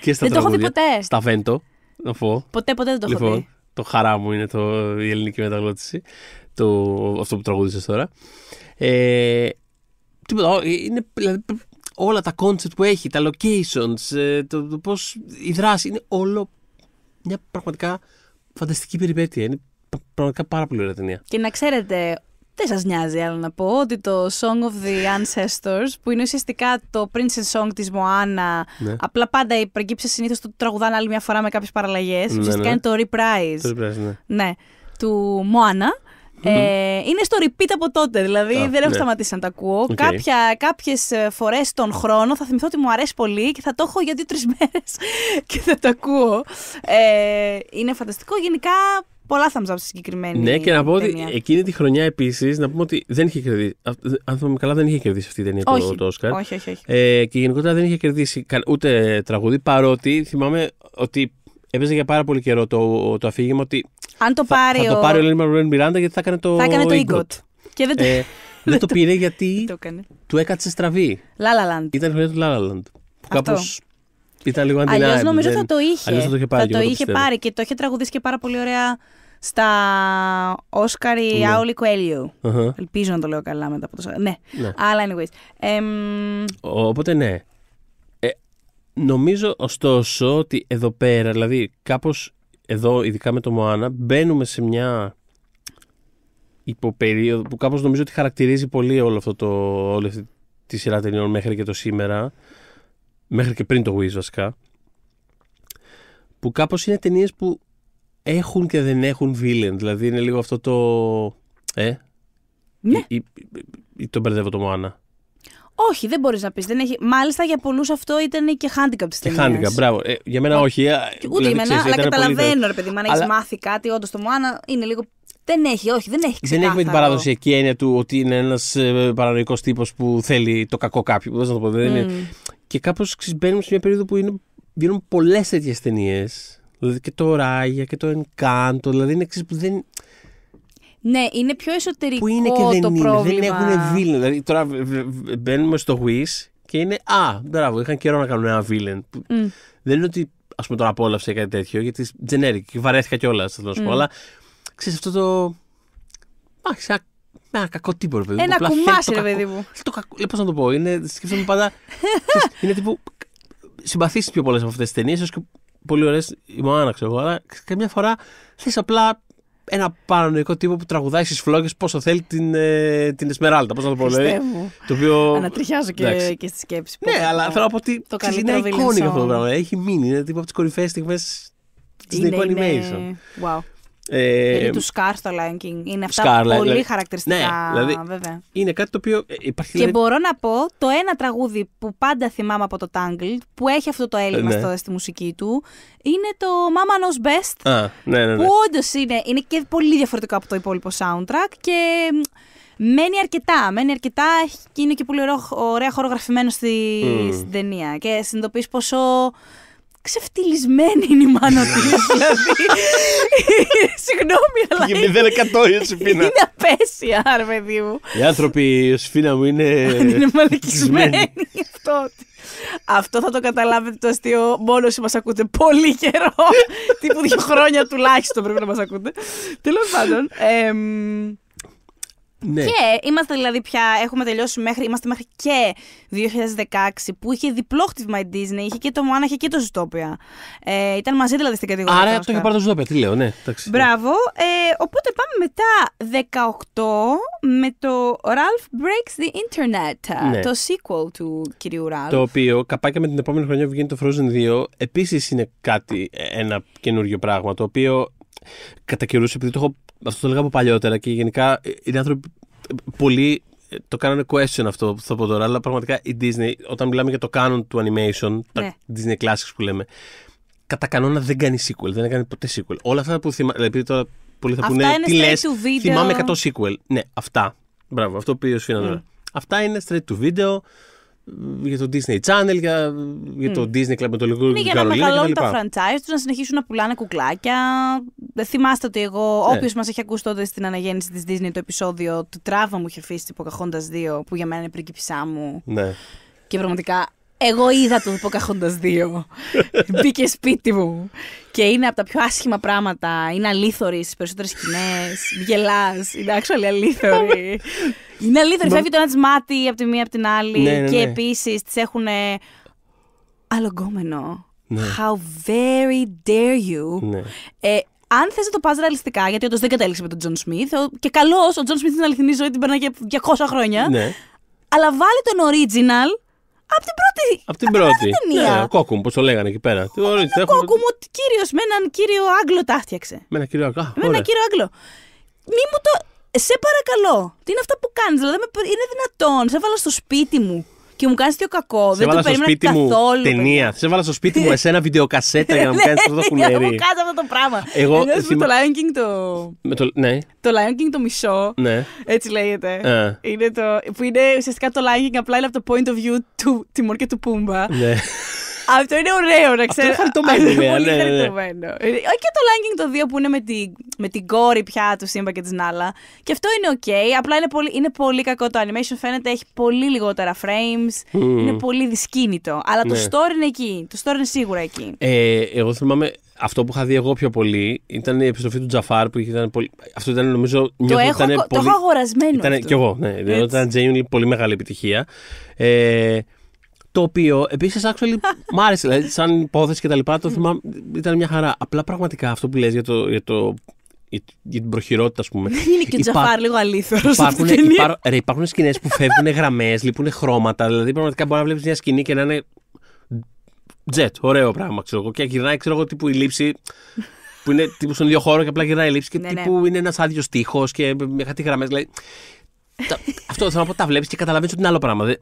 Και στα δεν τραγούδια, το έχω δει ποτέ. Στα βέντο. Να πω. Ποτέ, ποτέ δεν το λοιπόν, έχω δει το χαρά μου είναι το, η ελληνική μεταγλώτηση το, αυτό που τραγούδησες τώρα. Ε, τίποτα, είναι, δηλαδή, όλα τα concept που έχει, τα locations, ε, το, πώς η δράση, είναι όλο μια πραγματικά φανταστική περιπέτεια. Είναι πραγματικά πάρα πολύ ωραία ταινία. Και να ξέρετε, δεν σας νοιάζει άλλο να πω ότι το Song of the Ancestors που είναι ουσιαστικά το Princess Song της Moana ναι. απλά πάντα οι πραγκύψεις συνήθως το τραγουδάνε άλλη μια φορά με κάποιες παραλλαγές ναι, ουσιαστικά ναι. είναι το reprise, το reprise ναι. ναι του Moana Ε, είναι στο repeat από τότε, δηλαδή δεν έχω ναι. σταματήσει να τα ακούω. Okay. Κάποια, κάποιες ε, φορές τον χρόνο θα θυμηθώ ότι μου αρέσει πολύ και θα το έχω για δύο-τρεις μέρες και θα το ακούω. Ε, είναι φανταστικό. Γενικά πολλά θα up στη συγκεκριμένη. Ναι, και να πω ότι εκείνη τη χρονιά επίσης, να πούμε ότι δεν είχε κερδίσει. Αν θυμάμαι καλά, δεν είχε κερδίσει αυτή η ταινία όχι, το Όσκαρ. Όχι, όχι, όχι. Ε, και γενικότερα δεν είχε κερδίσει ούτε τραγουδί, παρότι θυμάμαι ότι έπαιζε για πάρα πολύ καιρό το, το αφήγημα ότι. Αν το πάρει. Θα, ο... Λένιμαν το πάρει ο Μιράντα γιατί θα έκανε το. Θα έκανε το Ιγκοτ. Και δεν το. Ε, δεν το πήρε γιατί το του έκατσε στραβή. Λάλαλαντ. Ήταν η χρονιά του Λάλαλαντ. Που κάπως. Ήταν λίγο αντιλάβει. Αλλιώς νομίζω θα το είχε. θα το είχε πάρει, θα το είχε πάρει και το είχε τραγουδίσει και πάρα πολύ ωραία στα Όσκαρη ή Άουλη Ελπίζω να το λέω καλά μετά από το ναι. ναι. Αλλά anyways. Οπότε ναι. Ε, νομίζω ωστόσο ότι εδώ πέρα, δηλαδή κάπως εδώ ειδικά με το Μωάνα, μπαίνουμε σε μια υποπερίοδο που κάπως νομίζω ότι χαρακτηρίζει πολύ όλο αυτό το, όλη αυτή τη σειρά ταινιών μέχρι και το σήμερα. Μέχρι και πριν το Wiz βασικά. Που κάπως είναι ταινίες που έχουν και δεν έχουν villain. Δηλαδή είναι λίγο αυτό το. Ε. Ναι. Ή, ή τον μπερδεύω το Μωάνα. Όχι, δεν μπορείς να πεις. Έχει... Μάλιστα για πολλούς αυτό ήταν και handicap τη ταινία. handicap, μπράβο. Ε, για μένα όχι. Ε, ούτε δηλαδή, εμένα, αλλά καταλαβαίνω, πολύ... ρε παιδί μου, αν αλλά... έχεις μάθει κάτι, όντως το Μωάνα είναι λίγο δεν έχει, όχι, δεν έχει ξεκάθαρο. Δεν έχει με την παραδοσιακή έννοια του ότι είναι ένας ε, παρανοϊκός τύπος που θέλει το κακό κάποιου. Πώ να το πω, δεν mm. είναι. Και κάπως μπαίνουμε σε μια περίοδο που είναι, βγαίνουν πολλές τέτοιες ταινίες. Δηλαδή και το Ράγια και το Encanto. Δηλαδή είναι εξή που δεν. Ναι, είναι πιο εσωτερικό που είναι και δεν το είναι. πρόβλημα. Δεν έχουν βίλεν. Δηλαδή τώρα μπαίνουμε στο Wish και είναι. Α, μπράβο, είχαν καιρό να κάνουν ένα βίλεν. Mm. Δεν είναι ότι ας πούμε τώρα απόλαυσε κάτι τέτοιο, γιατί generic βαρέθηκα κιόλας. Θέλω να mm. αλλά ξέρεις αυτό το. Άχισα με ένα κακό τύπο, ρε παιδί μου. Ένα κουμάσι, ρε παιδί μου. Το κακό, ε, πώς να το πω, είναι, σκέφτομαι πάντα. είναι τύπου. Συμπαθήσεις πιο πολλές από αυτές τις ταινίες, πολύ ωραίες η Μωάνα, ξέρω εγώ, αλλά καμιά φορά θες απλά ένα παρανοϊκό τύπο που τραγουδάει στις φλόγες πόσο θέλει την, ε, την Εσμεράλτα. Πώς να το πω, δηλαδή, Το οποίο... Ανατριχιάζω και, και στη σκέψη. Ναι, αλλά θέλω να πω ότι το καλύτερο είναι εικόνικο αυτό το πράγμα. Έχει μείνει. Είναι τύπο από τις κορυφαίες στιγμές της Νικό Μέισον. Wow. Ε, είναι του Σκάρ στο Lion King. Είναι αυτά Scar, πολύ δηλαδή, χαρακτηριστικά. Ναι, δηλαδή, βέβαια. Είναι κάτι το οποίο ε, υπάρχει. Και δηλαδή- μπορώ να πω το ένα τραγούδι που πάντα θυμάμαι από το Tangled, που έχει αυτό το έλλειμμα ναι. στη μουσική του, είναι το Mama Knows Best. Α, ναι, ναι, που ναι. όντως είναι, είναι και πολύ διαφορετικό από το υπόλοιπο soundtrack και μένει αρκετά. Μένει αρκετά και είναι και πολύ ωραία χορογραφημένο στη, mm. στην ταινία. Και συνειδητοποιείς πόσο ξεφτυλισμένη είναι η μάνα της. δηλαδή. Συγγνώμη, αλλά. μηδέν η Είναι απέσια, παιδί μου. Οι άνθρωποι, η σφίνα μου είναι. είναι μαλακισμένοι. αυτό. Αυτό θα το καταλάβετε το αστείο μόνο όσοι μας ακούτε πολύ καιρό. Τύπου δύο χρόνια τουλάχιστον πρέπει να μας ακούτε. Τέλος πάντων. Ναι. Και είμαστε δηλαδή πια, έχουμε τελειώσει μέχρι, είμαστε μέχρι και 2016 που είχε διπλό χτύπημα η Disney, είχε και το Moana, είχε και το Zootopia. Ε, ήταν μαζί δηλαδή στην κατηγορία. Άρα το είχε πάρει το Zootopia, τι λέω, ναι. Εντάξει, Μπράβο. Ε, οπότε πάμε μετά 18 με το Ralph Breaks the Internet, ναι. το sequel του κυρίου Ralph. Το οποίο καπάκια με την επόμενη χρονιά βγαίνει το Frozen 2, επίσης είναι κάτι, ε, ένα καινούριο πράγμα, το οποίο κατά καιρούς, επειδή το έχω αυτό το έλεγα από παλιότερα και γενικά οι ε, άνθρωποι. Ε, πολύ ε, το κάνουν question αυτό που θα πω τώρα, αλλά πραγματικά η Disney, όταν μιλάμε για το canon του animation, τα ναι. Disney classics που λέμε, κατά κανόνα δεν κάνει sequel, δεν έκανε ποτέ sequel. Όλα αυτά που θυμάμαι. Δηλαδή, τώρα πολλοί θα πούνε. Τι λες, θυμάμαι 100 sequel. Ναι, αυτά. Μπράβο, αυτό που είπε ο mm. Αυτά είναι straight to video για το Disney Channel, για, το Disney Club με το λίγο ναι, κλπ. Για να μεγαλώνουν τα franchise τους, να συνεχίσουν να πουλάνε κουκλάκια. Θυμάστε ότι εγώ, ναι. όποιος μας έχει ακούσει τότε στην αναγέννηση της Disney το επεισόδιο του Τράβα μου είχε αφήσει την που για μένα είναι πριγκίπισσά μου. Ναι. Και πραγματικά εγώ είδα το Ποκαχόντας 2. Μπήκε σπίτι μου. Και είναι από τα πιο άσχημα πράγματα. Είναι αλήθωρης στι περισσότερες σκηνές. Γελάς. Είναι actually αλήθωρη. είναι αλήθωρη. Φεύγει το ένας τη μάτι από τη μία από την άλλη. Ναι, ναι, και ναι. επίσης τις έχουν. Ε, αλογόμενο How very dare you. Ε, αν θες να το πας ρεαλιστικά, γιατί όντως δεν κατέληξε με τον Τζον Σμιθ. Και καλώς ο Τζον Σμιθ είναι αληθινή ζωή την περνάει για 200 χρόνια. Αλλά βάλει τον original από την πρώτη. από την πρώτη. Ταινία. Ναι, κόκκουμ, πώ το λέγανε εκεί πέρα. Τι ωραία, Κόκκουμ, ο κύριος με έναν κύριο Άγγλο τα έφτιαξε. Με έναν κύριο Άγγλο. Με έναν κύριο Άγγλο. Μη μου το. Σε παρακαλώ, τι είναι αυτά που κάνεις, δηλαδή είναι δυνατόν, σε έβαλα στο σπίτι μου και μου κάνεις το κακό. Σε δεν το περίμενα σπίτι καθόλου. Μου ταινία. Σε βάλα στο σπίτι μου εσένα βιντεοκασέτα για να μου ναι, κάνεις αυτό το να μου κάνεις αυτό το πράγμα. Εγώ θυμα... το Lion King το. Με το... Ναι. το Lion King το μισό. Ναι. Έτσι λέγεται. Ε. Είναι το... Που είναι ουσιαστικά το Lion King απλά είναι από το point of view του Τιμόρ και του Πούμπα. Ναι. Αυτό είναι ωραίο να ξέρω. Αυτό είναι χαριτωμένο. Αυτό είναι ναι, πολύ Όχι ναι, ναι. Ε, Και το Lion το 2 που είναι με, τη, με την κόρη πια του Σύμπα και της Νάλα. Και αυτό είναι οκ. απλά είναι πολύ, είναι πολύ κακό το animation. Φαίνεται έχει πολύ λιγότερα frames. Mm. Είναι πολύ δυσκίνητο. Αλλά το story είναι εκεί. Το story είναι σίγουρα εκεί. Ε, εγώ θυμάμαι αυτό που είχα δει εγώ πιο πολύ ήταν η επιστροφή του Τζαφάρ που ήταν πολύ. Αυτό ήταν νομίζω. Το, έχω, ήταν το πολύ... έχω αγορασμένο. Ήταν αυτό. κι εγώ. Ναι, δηλαδή ήταν genuinely πολύ μεγάλη επιτυχία. Ε, το οποίο επίσης, actually, μ' άρεσε. Δηλαδή, σαν υπόθεση και τα λοιπά, το θυμάμαι. Ήταν μια χαρά. Απλά πραγματικά αυτό που λες για το, για για την προχειρότητα, ας πούμε. Είναι και ο Τζαφάρ λίγο αλήθεια. Υπάρχουν, σκηνές που φεύγουν γραμμές, λείπουν χρώματα. Δηλαδή, πραγματικά μπορεί να βλέπεις μια σκηνή και να είναι. Τζετ, ωραίο πράγμα, ξέρω εγώ. Και γυρνάει, ξέρω εγώ, τύπου η λήψη. Που είναι τύπου στον ίδιο χώρο και απλά γυρνάει η λήψη. Και τύπου είναι ένας άδειος τείχο και με κάτι γραμμέ. Δηλαδή, αυτό θέλω να πω, τα βλέπεις και καταλαβαίνεις ότι είναι άλλο πράγμα. Ε,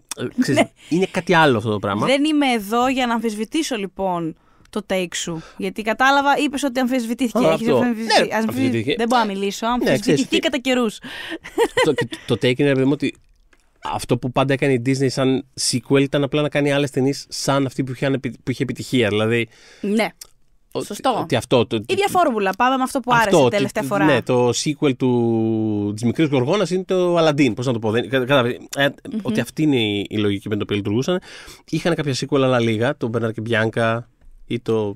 ναι. είναι κάτι άλλο αυτό το πράγμα. Δεν είμαι εδώ για να αμφισβητήσω λοιπόν το take σου. Γιατί κατάλαβα, είπες ότι αμφισβητήθηκε. Α, Έχεις ναι, Δεν μπορώ να μιλήσω. Αμφισβητήθηκε ναι, κατά καιρούς. Το, το, take είναι παιδί ότι αυτό που πάντα έκανε η Disney σαν sequel ήταν απλά να κάνει άλλες ταινίες σαν αυτή που είχε, που επιτυχία. Δηλαδή, ναι. Σωστό. Ότι αυτό, το, ίδια φόρμουλα. Πάμε με αυτό που αυτό, άρεσε τελευταία φορά. Ναι, το sequel του, της μικρής Γοργόνας είναι το Αλαντίν. Πώς να το πω. Δεν, κατα, ε, Ότι αυτή είναι η, λογική με την οποία λειτουργούσαν. Είχαν κάποια sequel αλλά λίγα. Το Bernard και Bianca ή το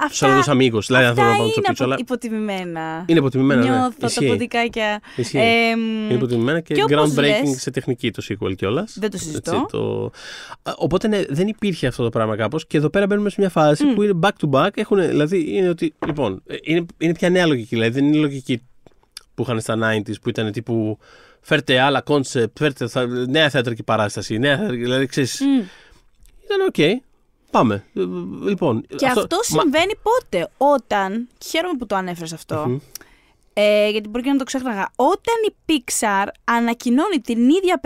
αυτά. Σαν αμίγο. Δηλαδή, αυτά να είναι πίσω, αλλά... υποτιμημένα. Είναι υποτιμημένα. Ναι. Νιώθω ναι. τα ποντικάκια. Ισχύει. Ε, είναι υποτιμημένα και, και groundbreaking λες, σε τεχνική το sequel κιόλας. Δεν το συζητώ. Έτσι, το... Οπότε ναι, δεν υπήρχε αυτό το πράγμα κάπως. Και εδώ πέρα μπαίνουμε σε μια φάση mm. που είναι back to back. Έχουν, δηλαδή είναι ότι. Λοιπόν, ε, είναι, είναι πια νέα λογική. Δηλαδή δεν είναι η λογική που είχαν στα 90s που ήταν τύπου. Φέρτε άλλα κόνσεπτ, φέρτε νέα θεατρική παράσταση. Νέα θεατρική, δηλαδή ξέρεις. Mm. Ήταν οκ. Okay. Πάμε. Λοιπόν, και αυτό, αυτό συμβαίνει πότε, όταν. Χαίρομαι που το ανέφερες Ε, γιατί μπορεί και να το ξέχναγα. Όταν η Pixar ανακοινώνει την ίδια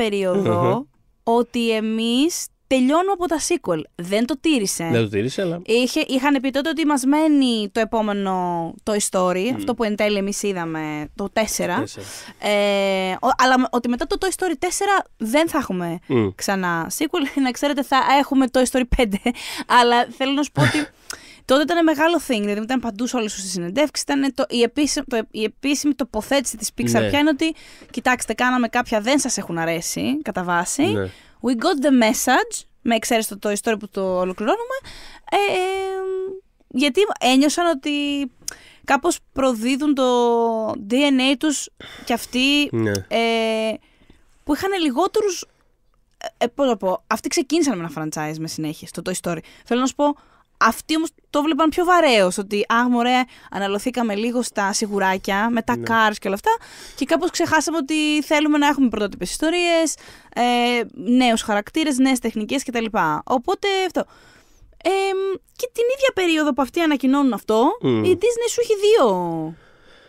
ότι εμείς Τελειώνω από τα sequel. Δεν το τήρησε. Δεν το τήρησε, αλλά. Είχε, είχαν πει τότε ότι μας μένει το επόμενο το Story, αυτό που εν τέλει εμείς είδαμε, το 4. Ε, αλλά ότι μετά το Toy Story 4 δεν θα έχουμε ξανά sequel. Να ξέρετε, θα έχουμε το Story 5. αλλά θέλω να σου πω ότι. Τότε ήταν μεγάλο thing, δηλαδή ήταν παντού σε όλες τις συνεντεύξεις. Ήταν το, η, επίσημη, το, η επίσημη τοποθέτηση της Pixar ναι. πια είναι ότι, κοιτάξτε, κάναμε κάποια δεν σας έχουν αρέσει κατά βάση. Ναι. We got the message, με εξαίρεση το, το ιστορία που το ολοκληρώνουμε, ε, ε, γιατί ένιωσαν ότι κάπως προδίδουν το DNA τους κι αυτοί ναι. Ε, που είχαν λιγότερους... Ε, πώς να πω, αυτοί ξεκίνησαν με ένα franchise με συνέχεια στο Toy Story. Θέλω να σου πω, αυτοί όμως το βλέπαν πιο βαρέως. Ότι, αχ, αναλωθήκαμε λίγο στα σιγουράκια, με τα ναι. cars και όλα αυτά. Και κάπως ξεχάσαμε ότι θέλουμε να έχουμε πρωτότυπες ιστορίες, ε, νέους χαρακτήρες, νέες τεχνικές κτλ. Οπότε αυτό. και την ίδια περίοδο που αυτοί ανακοινώνουν αυτό, η Disney σου έχει δύο.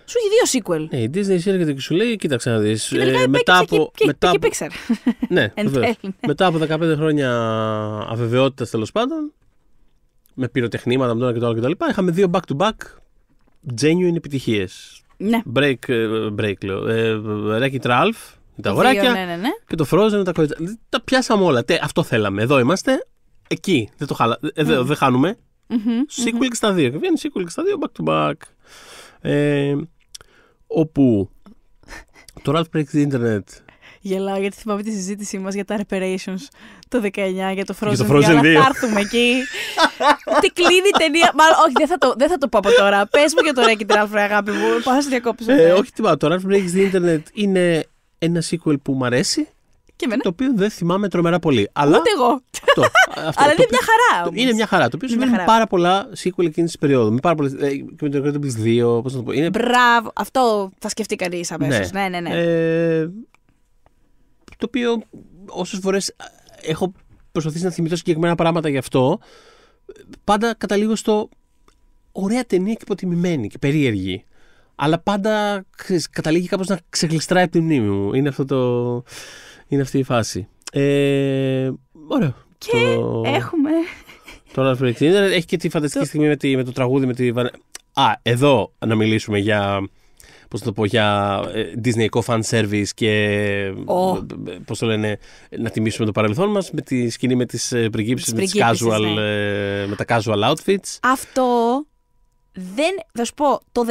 Σου έχει δύο sequel. Ναι, η Disney έρχεται και σου λέει: Κοίταξε να δεις. Ε, μετά από. Και, μετά και, ναι, ναι. μετά από 15 χρόνια αβεβαιότητας τέλος πάντων, με πυροτεχνήματα, με το ένα και το άλλο Είχαμε δύο back-to-back genuine επιτυχίες. Ναι. Break, ε, break λέω. Ralph, ε, τα αγοράκια. Ναι, ναι, ναι, Και το Frozen, τα κορίτσια. Τα πιάσαμε όλα. Τε, αυτό θέλαμε. Εδώ είμαστε. Εκεί. Δεν το χαλα... Ε, δεν χάνουμε. Mm-hmm, sequel στα δύο. Βγαίνει sequel και στα δύο back-to-back. Ε, όπου το Ralph Breaks the Internet Γελάω γιατί θυμάμαι τη συζήτησή μας για τα reparations το 19 για το Frozen, για το Frozen 2. 2. Θα έρθουμε εκεί. Τι κλείνει η ταινία. Μάλλον, όχι, δεν θα το, δεν θα το πω από τώρα. Πες μου για το Ρέκι την αγάπη μου. Πάω να σε διακόψω. Ε, ε, όχι, πάω. Το Ralph Breaks the Internet είναι ένα sequel που μου αρέσει. Και εμένα. Το οποίο δεν θυμάμαι τρομερά πολύ. Αλλά... Ούτε εγώ. αυτό, Αλλά είναι μια χαρά. Είναι μια χαρά. Το οποίο συμβαίνει με πάρα πολλά sequel εκείνης της περίοδου. Με πάρα πολλές, ε, και με το Incredibles 2, πώς να το πω. Είναι... Μπράβο. Αυτό θα σκεφτεί κανείς αμέσως. Ναι, ναι, ναι. ναι. Ε, το οποίο όσες φορές έχω προσπαθήσει να θυμηθώ συγκεκριμένα πράγματα γι' αυτό, πάντα καταλήγω στο ωραία ταινία και υποτιμημένη και περίεργη. Αλλά πάντα ξέρεις, καταλήγει κάπως να ξεκλιστράει από τη μνήμη μου. Είναι, αυτό το... Είναι αυτή η φάση. Ε, ωραίο. Και έχουμε. Το Έχει και τη φανταστική στιγμή με, το τραγούδι με τη Α, εδώ να μιλήσουμε για πώς το πω, για Co ε, fan service και oh. το λένε, να τιμήσουμε το παρελθόν μας με τη σκηνή με τις ε, πριγκίψεις, με, casual, ναι. ε, με τα casual outfits. Αυτό δεν, θα σου πω, το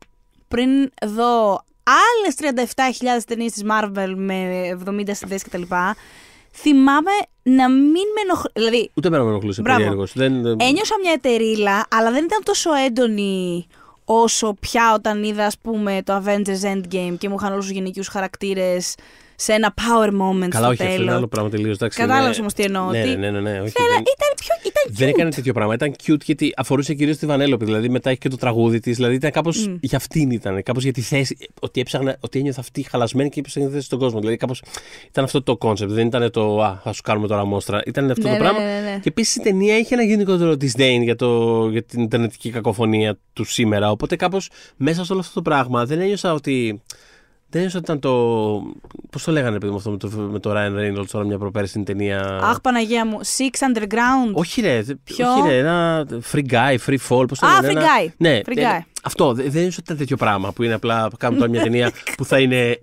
18 πριν δω άλλες 37.000 ταινίες της Marvel με 70 συνδέσει κτλ. Θυμάμαι να μην με ενοχλούσε. Δηλαδή, Ούτε με ενοχλούσε. Ένιωσα μια εταιρεία, αλλά δεν ήταν τόσο έντονη όσο πια όταν είδα ας πούμε το Avengers Endgame και μου είχαν όλους τους γενικούς χαρακτήρες σε ένα power moment Καλά, στο όχι, τέλος. αυτό είναι άλλο πράγμα τελείως. Κατάλαβες ναι. όμως τι εννοώ. Ναι, ναι, ναι, ναι, όχι, Φέρα, δεν... ήταν πιο. Ήταν δεν έκανε τέτοιο πράγμα. Ήταν cute γιατί αφορούσε κυρίως τη Βανέλοπη. Δηλαδή μετά έχει και το τραγούδι της. Δηλαδή ήταν κάπως mm. για αυτήν ήταν. Κάπως για τη θέση. Ότι έψαχνα, ότι ένιωθα αυτή χαλασμένη και έψαχνα τη θέση στον κόσμο. Δηλαδή κάπως ήταν αυτό το κόνσεπτ. Δεν ήταν το Α, θα σου κάνουμε τώρα μόστρα. Ήταν αυτό ναι, το ναι, πράγμα. Ναι, ναι και επίσης η ταινία είχε ένα γενικότερο disdain για, το, για την Ιντερνετική κακοφωνία του σήμερα. Οπότε κάπως μέσα σε όλο αυτό το πράγμα δεν ένιωσα ότι ότι ήταν το. Πώς το λέγανε παιδί μου αυτό με το, με το Ryan Reynolds τώρα μια προπέραση στην ταινία. Αχ, Παναγία μου. Six Underground. Όχι ρε. Ποιο? Όχι ρε. Ένα free guy, free fall. Πώς το Α, free guy. Ναι, free guy. αυτό δεν είναι ότι τέτοιο πράγμα που είναι απλά κάνουμε τώρα μια ναι, ταινία ναι. που θα είναι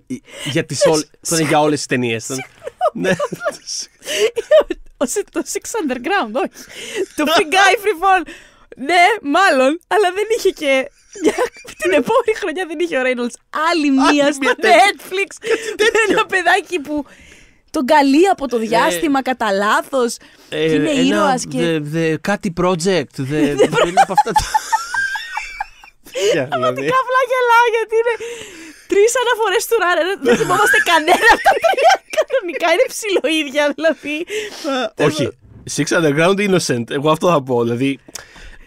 για, τις τι ναι, θα είναι για όλες τις ταινίες. ναι. το Six Underground, όχι. το Free Guy Free Fall. Ναι, μάλλον, αλλά δεν είχε και την επόμενη χρονιά δεν είχε ο Reynolds άλλη μία στο Netflix. με ένα παιδάκι που τον καλεί από το ε, διάστημα κατά λάθος. Ε, και είναι ήρωα. Και... The, κάτι project. δεν είναι από αυτά τα. Αματικά δηλαδή. απλά γελάω γιατί είναι τρεις αναφορές του Ράρε. Δεν θυμόμαστε κανένα από τα τρία. Κανονικά είναι ψιλοίδια δηλαδή. Όχι. Six Underground Innocent. Εγώ αυτό θα πω. Δηλαδή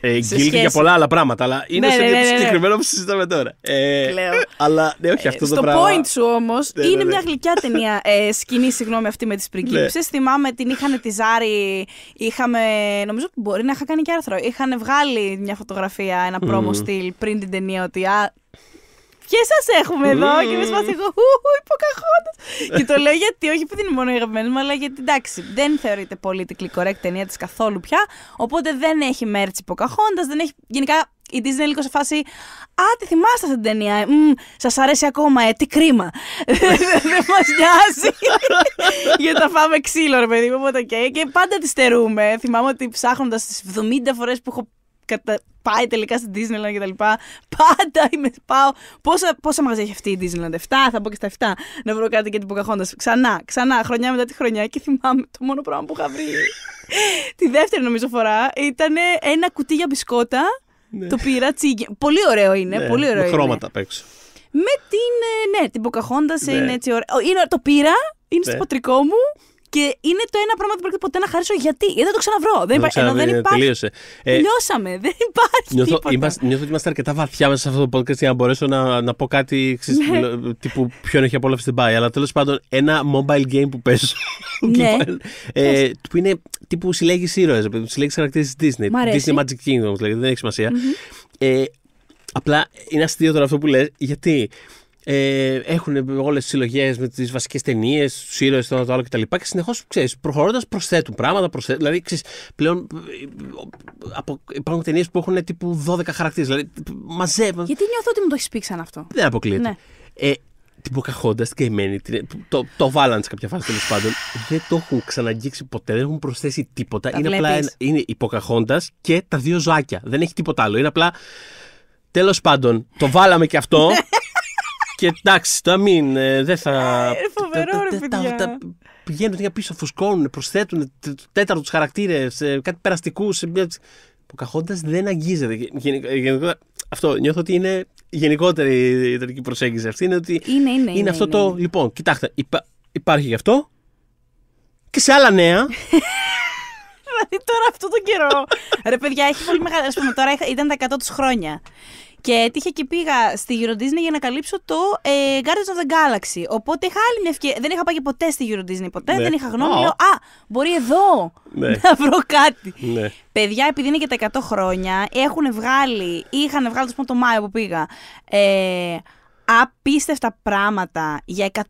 και ε, για πολλά άλλα πράγματα, αλλά είναι ναι, σε ναι ναι, ναι, ναι, συγκεκριμένο που συζητάμε τώρα. Ε, αλλά ναι, όχι ε, αυτό το στο πράγμα. Το point σου όμως είναι μια γλυκιά ταινία σκηνή, συγγνώμη, αυτή με τις πριγκίψε. Θυμάμαι την είχαν τη Ζάρη. Είχαμε, νομίζω ότι μπορεί να είχα κάνει και άρθρο. Είχαν βγάλει μια φωτογραφία, ένα mm. στυλ πριν την ταινία ότι ποιες σας έχουμε εδώ. Mm. Και με σπάθει εγώ, υποκαχώντα. και το λέω γιατί, όχι επειδή είναι μόνο η αγαπημένοι μου, αλλά γιατί εντάξει, δεν θεωρείται πολύ την κλικορέκ ταινία της καθόλου πια. Οπότε δεν έχει μέρτσι υποκαχώντα, δεν έχει. Γενικά η Disney είναι λίγο σε φάση. Α, τη θυμάστε αυτή την ταινία. Ε, σας αρέσει ακόμα, ε, τι κρίμα. δεν μας νοιάζει. Γιατί τα φάμε ξύλο, ρε παιδί μου. Οπότε, Και πάντα τη στερούμε. Θυμάμαι ότι ψάχνοντας τις 70 φορές που έχω κατα... πάει τελικά στην Disneyland κτλ. Πάντα είμαι, πάω. Πόσα, πόσα μαγαζιά έχει αυτή η Disneyland, 7, θα πω και στα 7, να βρω κάτι για την Ποκαχόντα. Ξανά, ξανά, χρονιά μετά τη χρονιά και θυμάμαι το μόνο πράγμα που είχα βρει. τη δεύτερη νομίζω φορά ήταν ένα κουτί για μπισκότα. Ναι. Το πήρα τσίγκι. Πολύ ωραίο είναι. Ναι, πολύ ωραίο με χρώματα απ' έξω. Με την. Ε, ναι, την Ποκαχόντα ναι. είναι έτσι ωραία. το πήρα, είναι στο πατρικό μου. Και είναι το ένα πράγμα που πρέπει ποτέ να χαρίσω γιατί. Γιατί δεν το ξαναβρω. Δεν, υπά... δεν υπάρχει. Τελείωσε. Ε, Λιώσαμε. Δεν υπάρχει. Νιώθω, τίποτα. Είμαστε, νιώθω ότι είμαστε αρκετά βαθιά μέσα σε αυτό το podcast για να μπορέσω να, να πω κάτι ξεσ... ναι. τύπου ποιον έχει απόλαυση την πάει. Αλλά τέλος πάντων, ένα mobile game που παίζω. ναι. Λοιπόν, ε, που είναι τύπου συλλέγεις ήρωες, συλλέγεις χαρακτήρες της Disney. Disney Magic Kingdom, δηλαδή δεν έχει σημασία. Mm-hmm. Ε, απλά είναι αστείο τώρα αυτό που λες, γιατί ε, έχουν όλες τις συλλογές με τις βασικές ταινίες, τους ήρωες, το ένα το άλλο κτλ. Και, συνεχώς προχωρώντας προσθέτουν πράγματα. Προσθέτουν, δηλαδή, ξέρεις, πλέον ε, από, υπάρχουν ταινίες που έχουν τύπου 12 χαρακτήρες. Δηλαδή, μαζεύουν. Γιατί νιώθω ότι μου το έχεις πει ξανά αυτό. Δεν αποκλείεται. Ναι. Ε, την Ποκαχόντα, την καημένη, την, το, το σε κάποια φάση τέλος πάντων, δεν το έχουν ξαναγγίξει ποτέ, δεν έχουν προσθέσει τίποτα. Τα είναι βλέπεις. απλά είναι η Ποκαχόντα και τα δύο ζωάκια. Δεν έχει τίποτα άλλο. Είναι απλά. Τέλος πάντων, το βάλαμε και αυτό. Και εντάξει, το μην. Ε, δεν θα. φοβερό, ρε παιδιά. πηγαίνουν για πίσω, φουσκώνουν, προσθέτουν τέταρτους χαρακτήρες, ε, κάτι περαστικούς. Που Καχώντας δεν αγγίζεται. Ε, αυτό νιώθω ότι είναι γενικότερη η προσέγγιση αυτή. Είναι, είναι, αυτό το. Λοιπόν, κοιτάξτε, υπάρχει γι' αυτό. Και σε άλλα νέα. Δηλαδή τώρα αυτό τον καιρό. Ρε παιδιά, έχει πολύ μεγάλη. Ας πούμε, τώρα ήταν τα 100 τους χρόνια. Και έτυχε και πήγα στη Euro Disney για να καλύψω το ε, Guardians of the Galaxy. Οπότε είχα άλλη ευκαιρία. Δεν είχα πάει και ποτέ στη Euro Disney ποτέ. Ναι. Δεν είχα γνώμη. Oh. Λέω, Α, μπορεί εδώ ναι. να βρω κάτι. Ναι. Παιδιά, επειδή είναι και τα 100 χρόνια, έχουν βγάλει. Είχαν βγάλει, το το Μάιο που πήγα. Ε, απίστευτα πράγματα για 100.000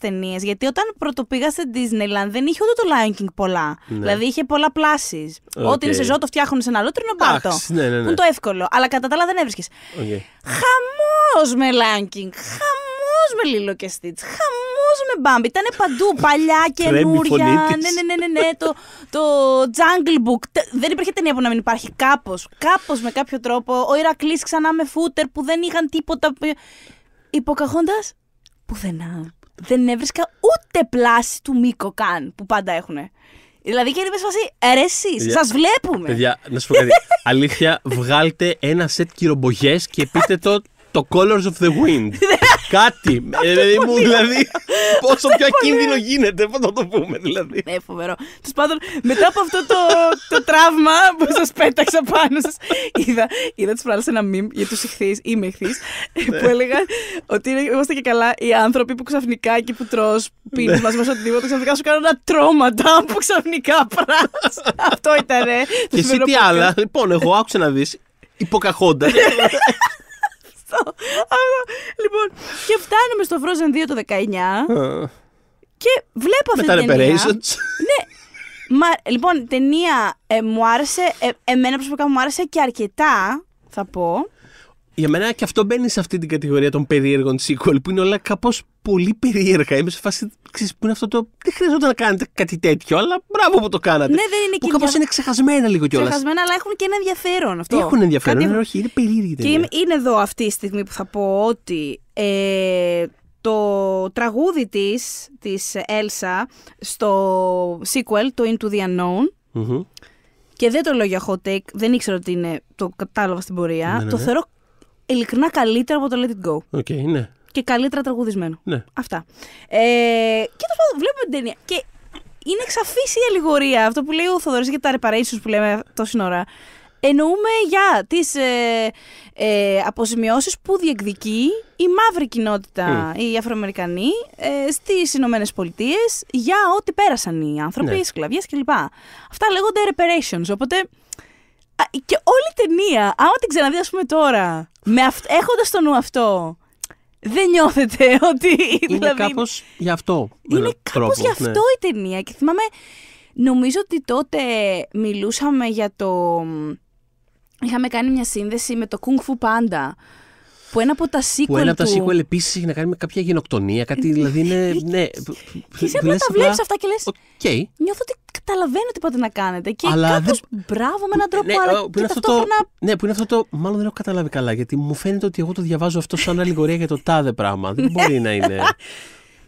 ταινίες. Γιατί όταν πρωτοπήγα πήγα στην Disneyland δεν είχε ούτε το Lion King πολλά. Ναι. Δηλαδή είχε πολλά πλάσεις. Okay. Ό,τι είναι σε ζώο το φτιάχνουν σε ένα άλλο πάτο. Ναι, ναι, ναι. Που είναι το εύκολο. Αλλά κατά τα άλλα δεν έβρισκες. Okay. Χαμός με Lion King. Χαμός με Lilo και Stitch. Χαμός με Μπάμπι. Ήταν παντού. Παλιά, καινούρια. ναι, ναι, ναι, ναι, ναι. Το, το Jungle Book. Δεν υπήρχε ταινία που να μην υπάρχει. Κάπως. Κάπως με κάποιο τρόπο. Ο Ηρακλής ξανά με φούτερ που δεν είχαν τίποτα υποκαχώντας πουθενά. Δεν έβρισκα ούτε πλάση του Μίκο καν που πάντα έχουνε. Δηλαδή και είναι μέσα φάση, «Ε, ρε εσείς, βλέπουμε. Παιδιά, να σου πω κάτι. Αλήθεια, βγάλτε ένα σετ κυρομπογιές και πείτε το το Colors of the Wind. Ναι. Κάτι. Δηλαδή, δηλαδή πόσο πιο ακίνδυνο γίνεται, πώς θα το πούμε, δηλαδή. Ναι, φοβερό. Τέλος πάντων, μετά από αυτό το, τραύμα που σας πέταξα πάνω σας, είδα, είδα τις προάλλες ένα μιμ για τους ηχθείς, είμαι ηχθεί, ναι. που έλεγαν ότι είμαστε και καλά οι άνθρωποι που ξαφνικά εκεί που τρώ, πίνει μαζί μα οτιδήποτε, ξαφνικά σου κάνω ένα τρόματα που ξαφνικά πράσι. αυτό ήταν. Και εσύ τι άλλα. Λοιπόν, εγώ άκουσα να δεις υποκαχώντας. αυτό. λοιπόν, και φτάνουμε στο Frozen 2 το 19. και βλέπω αυτή την ταινία. ναι, Μα, λοιπόν, ταινία ε, μου άρεσε, ε, εμένα προσωπικά μου άρεσε και αρκετά, θα πω για μένα και αυτό μπαίνει σε αυτή την κατηγορία των περίεργων sequel που είναι όλα κάπως πολύ περίεργα. Είμαι σε φάση. Ξέρεις, που είναι αυτό το. Δεν χρειαζόταν να κάνετε κάτι τέτοιο, αλλά μπράβο που το κάνατε. Ναι, δεν είναι που κάπως είναι ξεχασμένα λίγο κιόλας. Ξεχασμένα, αλλά έχουν και ένα ενδιαφέρον αυτό. Έχουν ενδιαφέρον, κάτι... όχι, είναι περίεργη. Και είναι, εδώ αυτή η στιγμή που θα πω ότι. Ε, το τραγούδι της, της Έλσα, στο sequel, το Into the Unknown, mm-hmm. και δεν το λέω για hot take, δεν ήξερα ότι είναι, το κατάλαβα στην πορεία, ναι, ναι, το ναι. θεωρώ ειλικρινά καλύτερο από το Let It Go. okay, ναι. Και καλύτερα τραγουδισμένο. Ναι. Αυτά. Ε, και τέλος πάντων, βλέπουμε την ταινία. Και είναι εξαφής η αλληγορία. Αυτό που λέει ο Θοδωρής για τα reparations που λέμε τόση ώρα. Εννοούμε για τις ε, ε αποζημιώσεις που διεκδικεί η μαύρη κοινότητα, mm. οι Αφροαμερικανοί, ε, στις Ηνωμένες Πολιτείες για ό,τι πέρασαν οι άνθρωποι, οι ναι. σκλαβιές κλπ. Αυτά λέγονται reparations. Οπότε και όλη η ταινία, άμα την ξαναδεί, ας πούμε τώρα, αυ... έχοντα το νου αυτό, δεν νιώθετε ότι. Είναι δηλαδή, κάπως γι' αυτό. Είναι κάπω γι' ναι. αυτό η ταινία. Και θυμάμαι, νομίζω ότι τότε μιλούσαμε για το. Είχαμε κάνει μια σύνδεση με το Kung Fu Panda. Που ένα από τα sequel. Που ένα από τα sequel του... επίσης έχει να κάνει με κάποια γενοκτονία, κάτι δηλαδή είναι. Ναι, και τα βλέπεις αυτά και λες. Okay. Νιώθω ότι καταλαβαίνω τι πάτε να κάνετε. Και Αλλά κάπως, με έναν τρόπο, ναι, αλλά που είναι αυτό το... Ναι, που είναι αυτό το... Μάλλον δεν έχω καταλάβει καλά, γιατί μου φαίνεται ότι εγώ το διαβάζω αυτό σαν αλληγορία για το τάδε πράγμα. δεν μπορεί να είναι...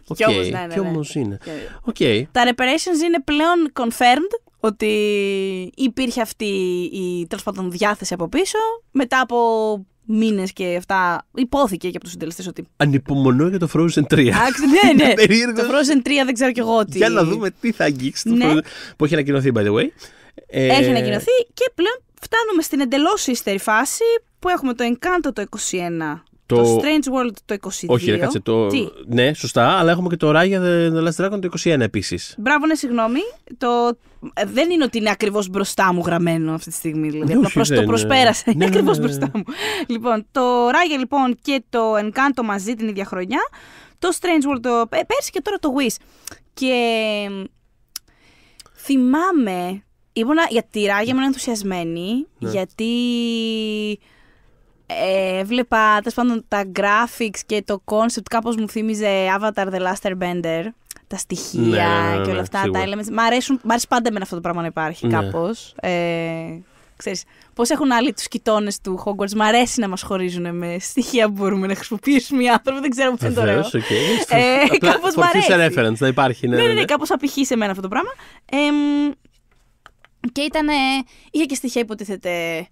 Okay. Κι όμως, ναι, ναι, ναι. είναι. Okay. Τα reparations είναι πλέον confirmed ότι υπήρχε αυτή η τέλος πάντων διάθεση από πίσω. Μετά από μήνες και αυτά. Υπόθηκε και από τους συντελεστές ότι. Ανυπομονώ για το Frozen 3. Εντάξει, ναι, ναι. το Frozen 3 δεν ξέρω κι εγώ τι. Για να δούμε τι θα αγγίξει. Το ναι. Frozen... Που έχει ανακοινωθεί, by the way. Ε, έχει ανακοινωθεί και πλέον φτάνουμε στην εντελώς ύστερη φάση που έχουμε το Encanto το 21 το... Strange World το 22. Όχι, ρε, κάτσε το. Ναι, σωστά, αλλά έχουμε και το Raya The Last Dragon το 21 επίσης. Μπράβο, ναι, συγγνώμη. Το... Δεν είναι ότι είναι ακριβώς μπροστά μου γραμμένο αυτή τη στιγμή. Δηλαδή, το ε, προσπέρασα. Ναι, είναι ναι, ναι, ακριβώς μπροστά μου. Λοιπόν, το Raya λοιπόν και το Encanto μαζί την ίδια χρονιά. Το Strange World το... Ε, πέρσι και τώρα το Wish. Και θυμάμαι. Ήμουνα γιατί η Ράγια ήμουν ενθουσιασμένη, γιατί έβλεπα τέλος πάντων τα graphics και το concept κάπως μου θύμιζε Avatar The Last Airbender. Τα στοιχεία ναι, ναι, ναι και όλα ναι, αυτά. Σίγουρα. Τα Μ' αρέσουν, μ αρέσει πάντα με αυτό το πράγμα να υπάρχει ναι. κάπως. Ε, ξέρεις, πώς έχουν άλλοι τους κοιτώνες του Hogwarts. Μ' αρέσει να μας χωρίζουν με στοιχεία που μπορούμε να χρησιμοποιήσουμε οι άνθρωποι. Δεν ξέρω που είναι το ωραίο. Ε, κάπως μ' αρέσει. reference να υπάρχει. Ναι, ναι, ναι, κάπως απηχεί σε μένα αυτό το πράγμα. Ε, και ήταν, είχε και στοιχεία υποτίθεται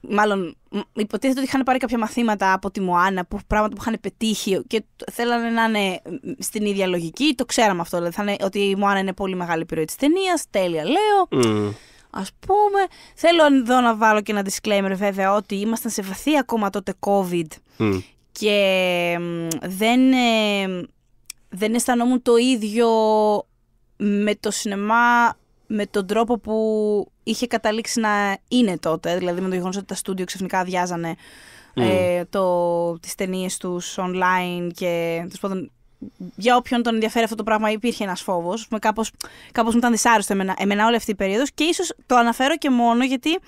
μάλλον υποτίθεται ότι είχαν πάρει κάποια μαθήματα από τη Μωάνα, που, πράγματα που είχαν πετύχει και θέλανε να είναι στην ίδια λογική. Το ξέραμε αυτό. Δηλαδή, θα είναι, ότι η Μωάνα είναι πολύ μεγάλη επιρροή της ταινίας. Τέλεια, λέω. Mm. Ας πούμε, θέλω εδώ να βάλω και ένα disclaimer βέβαια ότι ήμασταν σε βαθύ ακόμα τότε COVID mm. και δεν, ε, δεν αισθανόμουν το ίδιο με το σινεμά με τον τρόπο που είχε καταλήξει να είναι τότε. Δηλαδή με το γεγονός ότι τα στούντιο ξαφνικά αδειάζανε ε, το, τις ταινίες τους online και τους για όποιον τον ενδιαφέρει αυτό το πράγμα υπήρχε ένας φόβος. Με κάπως, κάπως μου ήταν δυσάρεστο εμένα, όλη αυτή η περίοδος και ίσως το αναφέρω και μόνο γιατί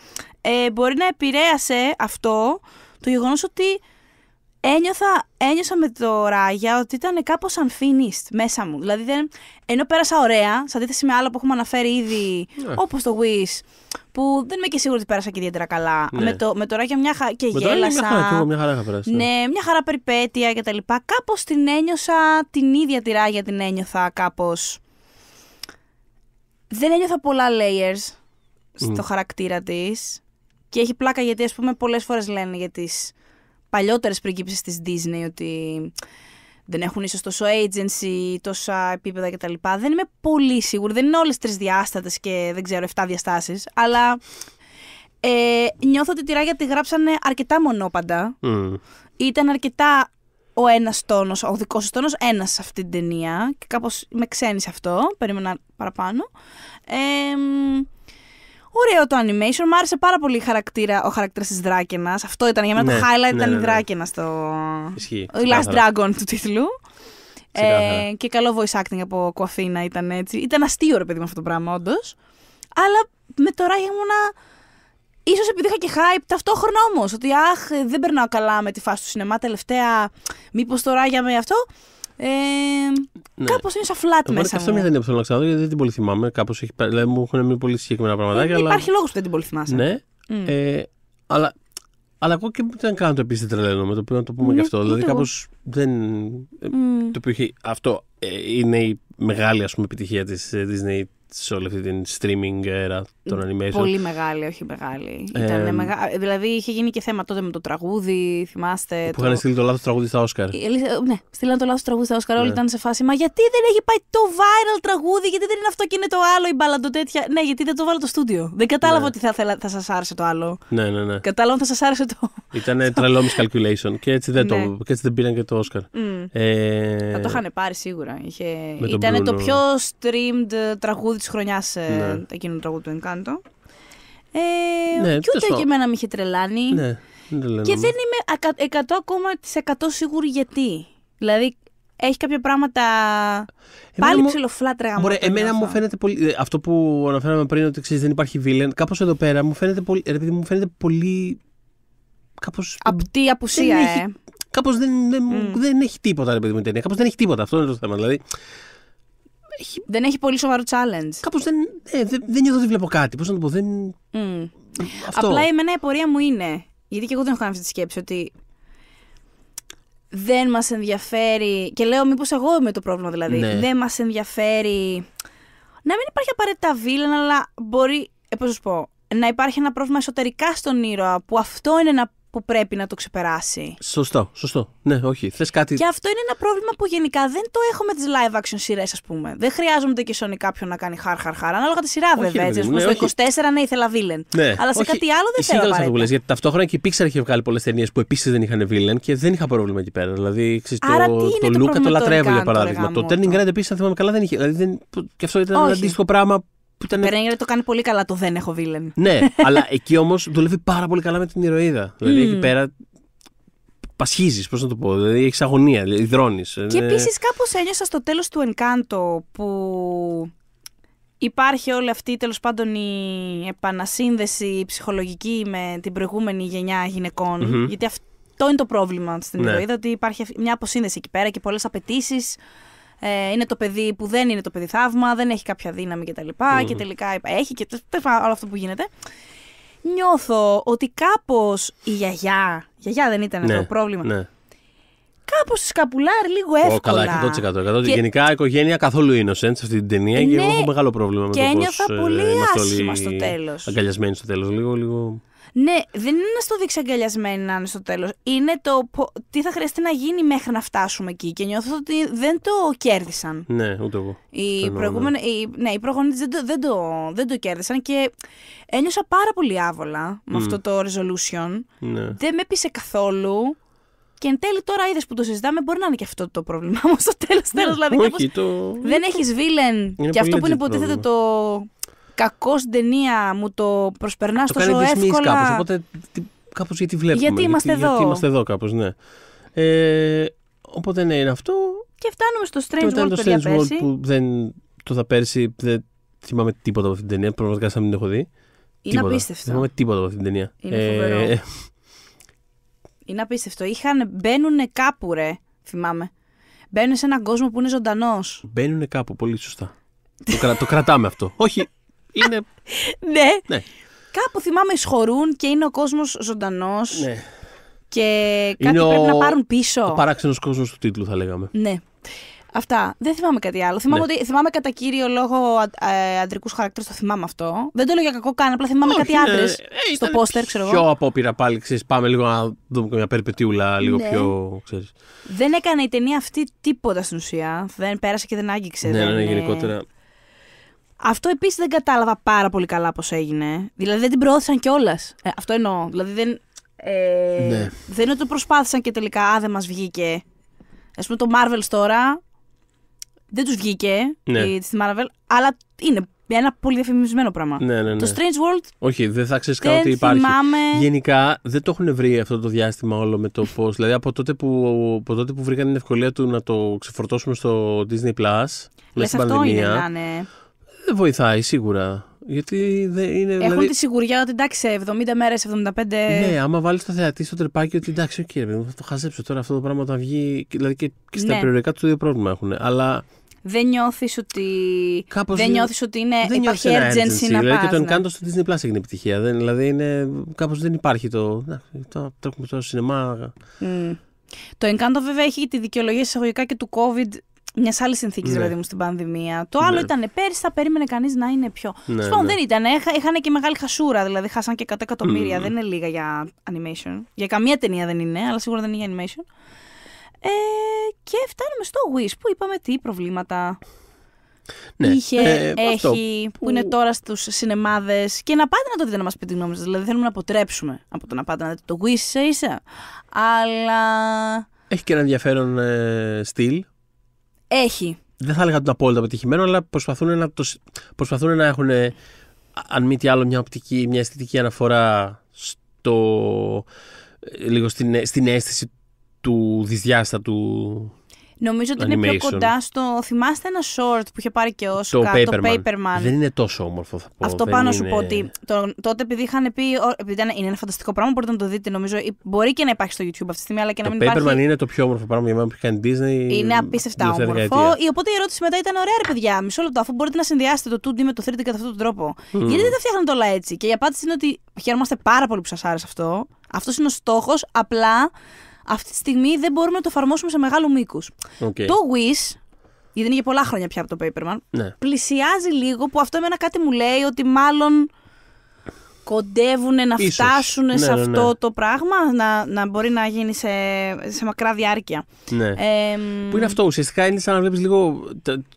ε, μπορεί να επηρέασε αυτό το γεγονός ότι ένιωθα, ένιωσα με το Ράγια ότι ήταν κάπως unfinished μέσα μου. Δηλαδή, δεν, ενώ πέρασα ωραία, σε αντίθεση με άλλα που έχουμε αναφέρει ήδη, ναι. όπως το Wish, που δεν είμαι και σίγουρη ότι πέρασα και ιδιαίτερα καλά. Ναι. Με, το, με το Ράγια μια χα... και με γέλασα. Το μια χαρά, και εγώ μια ναι. ναι, μια χαρά περιπέτεια κτλ. Κάπως την ένιωσα, την ίδια τη Ράγια την ένιωθα κάπως. Δεν ένιωθα πολλά layers στο χαρακτήρα της. και έχει πλάκα γιατί ας πούμε πολλές φορές λένε για τις παλιότερες πριγκίψεις της Disney ότι δεν έχουν ίσως τόσο agency, τόσα επίπεδα κτλ. Δεν είμαι πολύ σίγουρη, δεν είναι όλες διάστατες και δεν ξέρω εφτά διαστάσεις, αλλά ε, νιώθω ότι τη Ράγια τη γράψανε αρκετά μονόπαντα. Mm. Ήταν αρκετά ο ένας τόνος, ο δικός σου τόνος ένας σε αυτή την ταινία και κάπως με ξένησε αυτό, περίμενα παραπάνω ωραίο το animation. Μ' άρεσε πάρα πολύ χαρακτήρα, ο χαρακτήρας της Δράκενας. Αυτό ήταν για μένα το ναι. highlight, ναι, ήταν η ναι, Δράκενα στο. Ισχύει. Last Dragon του τίτλου. Ε, και καλό voice acting από Κοαφίνα ήταν έτσι. Ήταν αστείο ρε παιδί με αυτό το πράγμα, όντως. Αλλά με τώρα ήμουνα. Ίσως επειδή είχα και hype ταυτόχρονα όμως. Ότι αχ, δεν περνάω καλά με τη φάση του σινεμά τελευταία. Μήπως τώρα για με αυτό. Ε, ναι. Κάπως είναι σαν φλατ μέσα. Αυτό μια ταινία που θέλω να ξαναδώ γιατί δεν την πολύ θυμάμαι. έχει. Δηλαδή μου έχουν μείνει πολύ συγκεκριμένα πράγματα. Ε, αλλά... Υπάρχει λόγος που δεν την πολύ θυμάσαι. Ναι. Mm. Ε, αλλά, αλλά εγώ και δεν κάνω το επίσης τρελαίνω με το οποίο να το πούμε και ναι, αυτό. Δηλαδή κάπως δεν. Mm. Το οποίο έχει. Αυτό ε, είναι η μεγάλη ας πούμε, επιτυχία της ε, Disney σε όλη αυτή την streaming era των animation. Πολύ μεγάλη, όχι μεγάλη. Ε, Δηλαδή είχε γίνει και θέμα τότε με το τραγούδι, θυμάστε. Που το... είχαν στείλει το λάθος τραγούδι στα Όσκαρ. Ε, ε, ναι, στείλαν το λάθος τραγούδι στα Όσκαρ. Όλοι ναι. ήταν σε φάση. Μα γιατί δεν έχει πάει το viral τραγούδι, γιατί δεν είναι αυτό και είναι το άλλο, η μπάλα τέτοια. Ναι, γιατί δεν το βάλω το στούντιο. Δεν κατάλαβα ναι. ότι θα, θα, θα σας άρεσε το άλλο. Ναι, ναι, ναι. Κατάλαβα ότι θα σας άρεσε το. Ήταν τρελό miscalculation και έτσι δεν, ναι. το... και έτσι δεν πήραν και το Όσκαρ. Ε... Θα το είχαν πάρει σίγουρα. Είχε... Ήταν το πιο streamed τραγούδι της χρονιάς ε, ναι. εκείνο το τραγούδι του Encanto. Ε, ναι, και ούτε και εμένα με είχε τρελάνει. Ναι, δεν και δεν είμαι 100 ακόμα σίγουρη γιατί. Δηλαδή έχει κάποια πράγματα. Εμένα πάλι μου... Εμένα μου φαίνεται πολύ. Ε, αυτό που αναφέραμε πριν ότι εξή δεν υπάρχει βίλεν. Κάπως εδώ πέρα μου φαίνεται πολύ. Ρε, μου φαίνεται πολύ. απουσία, δεν ε. Έχει... Κάπως δεν, δεν, mm. δεν, έχει τίποτα, ρε παιδί μου, η ταινία. Κάπως δεν έχει τίποτα. Αυτό είναι το θέμα. Δηλαδή, δεν έχει πολύ σοβαρό challenge. Κάπως δεν, ε, δεν, δεν νιώθω ότι βλέπω κάτι. Πώς να το πω, δεν. Mm. Αυτό. Απλά εμένα η πορεία μου είναι. Γιατί και εγώ δεν έχω κάνει αυτή τη σκέψη ότι δεν μας ενδιαφέρει. Και λέω, μήπως εγώ είμαι το πρόβλημα δηλαδή. Ναι. Δεν μας ενδιαφέρει. Να μην υπάρχει απαραίτητα βίλεν, αλλά μπορεί. Ε, σου πω. Να υπάρχει ένα πρόβλημα εσωτερικά στον ήρωα που αυτό είναι ένα που πρέπει να το ξεπεράσει. Σωστό, σωστό. Ναι, όχι. Θες κάτι. Και αυτό είναι ένα πρόβλημα που γενικά δεν το έχουμε τις live action σειρές, ας πούμε. Δεν χρειάζομαι και Sony κάποιον να κάνει χάρ, χάρ, χάρ. Ανάλογα τη σειρά, βέβαια. Έτσι, ναι, στο 24 ναι, ήθελα βίλεν. Ναι. Αλλά σε όχι, κάτι άλλο δεν θέλω. Αυτό γιατί ταυτόχρονα και η Pixar είχε βγάλει πολλές ταινίες που επίσης δεν είχαν βίλεν και δεν είχα πρόβλημα εκεί πέρα. Δηλαδή, ξέρεις, Άρα, το, το, το Λούκα το λατρεύω για παράδειγμα. Το Turning Red επίσης, αν θυμάμαι καλά, δεν είχε. Δηλαδή, και αυτό ήταν ένα αντίστοιχο πράγμα που ήταν... το κάνει πολύ καλά το δεν έχω βίλεν. ναι, αλλά εκεί όμως δουλεύει πάρα πολύ καλά με την ηρωίδα. Δηλαδή εκεί πέρα πασχίζεις, πώς να το πω. Δηλαδή έχεις αγωνία, δηλαδή υδρώνεις. Και ναι. Ε, επίσης κάπως ένιωσα στο τέλος του Encanto που υπάρχει όλη αυτή τέλος πάντων η επανασύνδεση ψυχολογική με την προηγούμενη γενιά Γιατί αυτό είναι το πρόβλημα στην ναι. ηρωίδα, ότι υπάρχει μια αποσύνδεση εκεί πέρα και πολλές απαιτήσεις ε, είναι το παιδί που δεν είναι το παιδί θαύμα, δεν έχει κάποια δύναμη κτλ. Και, mm τελικά έχει και τέλο όλο αυτό που γίνεται. Νιώθω ότι κάπως η γιαγιά. η Γιαγιά δεν ήταν ναι, το πρόβλημα. Ναι. Κάπως σκαπουλάρει λίγο εύκολα. Oh, καλά, 100%. Γενικά η οικογένεια καθόλου innocent σε αυτή την ταινία και εγώ ναι, έχω μεγάλο πρόβλημα με το Και ένιωθα ε, πολύ άσχημα στο τέλος. Αγκαλιασμένη στο τέλος. Λίγο, λίγο. Ναι, δεν είναι να στο δείξει αγκαλιασμένη να είναι στο τέλος. Είναι το τι θα χρειαστεί να γίνει μέχρι να φτάσουμε εκεί. Και νιώθω ότι δεν το κέρδισαν. Ναι, ούτε εγώ. Οι, ναι. προηγούμενοι, ναι. οι, δεν, το, δεν, το, δεν το κέρδισαν και ένιωσα πάρα πολύ άβολα με αυτό το resolution. Ναι. Δεν με πείσε καθόλου. Και εν τέλει τώρα είδες που το συζητάμε, μπορεί να είναι και αυτό το πρόβλημά Όμως στο τέλος. Ναι, δηλαδή, Δεν έχεις βίλεν. Και αυτό που είναι υποτίθεται το κακός ταινία μου το προσπερνάς τόσο εύκολα. κάπως. οπότε κάπως. γιατί βλέπουμε. Γιατί είμαστε γιατί, εδώ. Γιατί είμαστε εδώ κάπως, ναι. Ε, οπότε ναι, είναι αυτό. Και φτάνουμε στο Strange World, το Strange World που δεν το θα πέρσι, δεν θυμάμαι τίποτα από αυτήν την ταινία, πραγματικά σαν να μην την έχω δει. Είναι τίποτα. απίστευτο. Δεν θυμάμαι τίποτα από αυτήν την ταινία. Είναι ε, φοβερό. Ε, ε. είναι απίστευτο. Είχαν, μπαίνουν κάπου ρε, θυμάμαι. Μπαίνουν σε έναν κόσμο που είναι ζωντανός. Μπαίνουν κάπου, πολύ σωστά. το, κρα, το κρατάμε αυτό. Όχι, είναι... ναι. ναι. Κάπου θυμάμαι σχορούν και είναι ο κόσμος ζωντανός. Ναι. Και κάτι πρέπει να πάρουν πίσω. Ο παράξενος κόσμος του τίτλου, θα λέγαμε. Ναι. Αυτά. Δεν θυμάμαι κάτι άλλο. Θυμάμαι, ναι. ότι, θυμάμαι κατά κύριο λόγο αντρικούς χαρακτήρες, το θυμάμαι αυτό. Δεν το λέω για κακό καν, απλά θυμάμαι κάτι ναι. άντρες. Ε, στο πόστερ, ξέρω εγώ. Πιο απόπειρα πάλι, ξέρεις, πάμε λίγο να δούμε μια περιπετιούλα, λίγο ναι. πιο. Ξέρεις. Δεν έκανε η ταινία αυτή τίποτα στην ουσία. Δεν πέρασε και δεν άγγιξε. Ναι, ναι δεν, ναι, γενικότερα. Αυτό επίσης δεν κατάλαβα πάρα πολύ καλά πώς έγινε. Δηλαδή δεν την προώθησαν κιόλας. Ε, αυτό εννοώ. Δηλαδή δεν. Ε, ναι. Δεν είναι ότι το προσπάθησαν και τελικά, α, δεν μας βγήκε. Ας πούμε το Marvel τώρα. Δεν τους βγήκε ναι. τη Marvel, αλλά είναι ένα πολύ διαφημισμένο πράγμα. Ναι, ναι, ναι. Το Strange World. Όχι, δεν θα ξέρεις ότι υπάρχει. Θυμάμαι... Γενικά δεν το έχουν βρει αυτό το διάστημα όλο με το πώς. δηλαδή από τότε, που, από που βρήκαν την ευκολία του να το ξεφορτώσουμε στο Disney Plus. Λες, μέσα στην πανδημία. Είναι, ναι δεν βοηθάει σίγουρα. Γιατί δεν είναι. Έχουν δηλαδή... τη σιγουριά ότι εντάξει, 70 μέρε, 75. Ναι, άμα βάλεις το θεατή στο τρεπάκι, ότι εντάξει, οκ, okay, θα το χαζέψω τώρα αυτό το πράγμα όταν βγει. Δηλαδή και, και στα ναι. του του ίδιο πρόβλημα έχουν. Αλλά δεν νιώθεις ότι. Κάπως δεν νιώθεις ότι είναι. Δεν υπάρχει urgency, να δηλαδή, πας, Και το ναι. Encanto στο Disney Plus έγινε επιτυχία. Δεν, δηλαδή είναι. Κάπως δεν υπάρχει το. το τρέχουμε τώρα στο σινεμά. Mm. Το Encanto βέβαια έχει τη δικαιολογία εισαγωγικά και του COVID μιας άλλης συνθήκης, ναι. δηλαδή μου στην πανδημία. Το ναι. άλλο ναι. ήταν πέρυσι, θα περίμενε κανείς να είναι πιο. Ναι, ναι. δεν ήταν. Είχαν και μεγάλη χασούρα, δηλαδή χάσαν και 100 εκατομμύρια. Mm. Δεν είναι λίγα για animation. Για καμία ταινία δεν είναι, αλλά σίγουρα δεν είναι για animation. Ε, και φτάνουμε στο Wish που είπαμε τι προβλήματα ναι, είχε, ε, έχει, που... είναι τώρα στους σινεμάδες. Και να πάτε να το δείτε να μας πείτε τη γνώμη σας. Δηλαδή θέλουμε να αποτρέψουμε από το να πάτε να δείτε το Wish ίσα Αλλά. Έχει και ένα ενδιαφέρον ε, στυλ έχει. Δεν θα έλεγα το απόλυτα πετυχημένο, αλλά προσπαθούν να, προσπαθούν να έχουν, αν μη τι άλλο, μια οπτική, μια αισθητική αναφορά στο, ε, λίγο στην, ε, στην αίσθηση του δυσδιάστατου Νομίζω ότι animation. είναι πιο κοντά στο. Θυμάστε ένα short που είχε πάρει και ο Oscar, το Paperman. Δεν είναι τόσο όμορφο, θα πω. Αυτό δεν πάνω είναι... σου πω ότι το, τότε επειδή είχαν πει. Επειδή ήταν, είναι ένα φανταστικό πράγμα, μπορείτε να το δείτε. Νομίζω μπορεί και να υπάρχει στο YouTube αυτή τη στιγμή, αλλά και να μην υπάρχει. Το Paperman είναι το πιο όμορφο πράγμα για μένα που έχει κάνει Disney. Είναι απίστευτα όμορφο. Η, Οπότε η ερώτηση μετά ήταν: Ωραία, ρε παιδιά, μισό λεπτό, αφού μπορείτε να συνδυάσετε το 2D με το 3D κατά αυτόν τον τρόπο. Mm. Γιατί δεν τα φτιάχνετε όλα έτσι. Και η απάντηση είναι ότι χαιρόμαστε πάρα πολύ που σας άρεσε αυτό. Αυτός είναι ο στόχος. Απλά αυτή τη στιγμή δεν μπορούμε να το εφαρμόσουμε σε μεγάλο μήκος. Okay. Το Wish, γιατί είναι για πολλά χρόνια πια από το Paperman, ναι. πλησιάζει λίγο που αυτό εμένα κάτι μου λέει ότι μάλλον κοντεύουν να Ίσως. φτάσουν ναι, σε ναι, αυτό ναι. το πράγμα, να, να μπορεί να γίνει σε, σε μακρά διάρκεια. Ναι. Ε, Που είναι αυτό, ουσιαστικά είναι σαν να βλέπεις λίγο.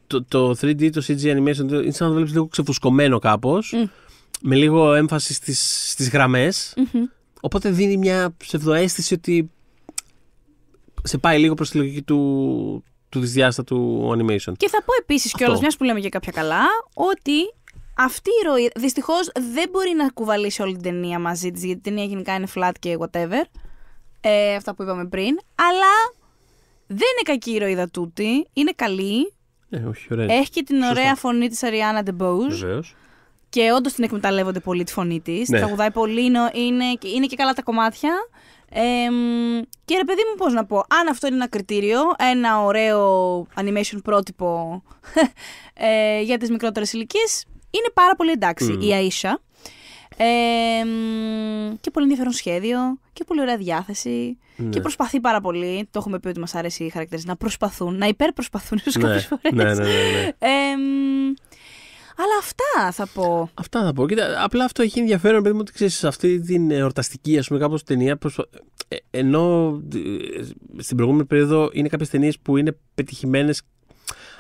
Το, το, 3D, το CG animation, είναι σαν να βλέπεις λίγο ξεφουσκωμένο κάπως, με λίγο έμφαση στις στις γραμμε Οπότε δίνει μια ψευδοαίσθηση ότι σε πάει λίγο προς τη λογική του, του δυσδιάστατου animation. Και θα πω επίσης κιόλας, μιας που λέμε και κάποια καλά, ότι αυτή η ροή δυστυχώς δεν μπορεί να κουβαλήσει όλη την ταινία μαζί της, γιατί η ταινία γενικά είναι flat και whatever. Ε, αυτά που είπαμε πριν. Αλλά δεν είναι κακή η ροήδα τούτη. Είναι καλή. Ε, όχι, ωραία. Έχει και την ωραία φωνή της Arianna DeBose, Βεβαίως. Και όντως την εκμεταλλεύονται πολύ τη φωνή της. Ναι. Τραγουδάει πολύ, είναι, είναι, και καλά τα κομμάτια και ρε παιδί μου, πώς να πω, αν αυτό είναι ένα κριτήριο, ένα ωραίο animation πρότυπο ε, για τις μικρότερες ηλικίες, είναι πάρα πολύ εντάξει η Αΐσα. και πολύ ενδιαφέρον σχέδιο και πολύ ωραία διάθεση. Και ναι. προσπαθεί πάρα πολύ. Το έχουμε πει ότι μας αρέσει οι χαρακτήρες, να προσπαθούν, να υπερπροσπαθούν ίσω ναι. κάποιες φορέ. Ναι, ναι, ναι, ναι. Αλλά αυτά θα πω. Αυτά θα πω. Κοίτα, απλά αυτό έχει ενδιαφέρον, παιδί μου, ότι ξέρεις αυτή την εορταστική, ας πούμε, κάπως ταινία. Προσπα... Ε, ενώ ε, στην προηγούμενη περίοδο είναι κάποιες ταινίες που είναι πετυχημένες,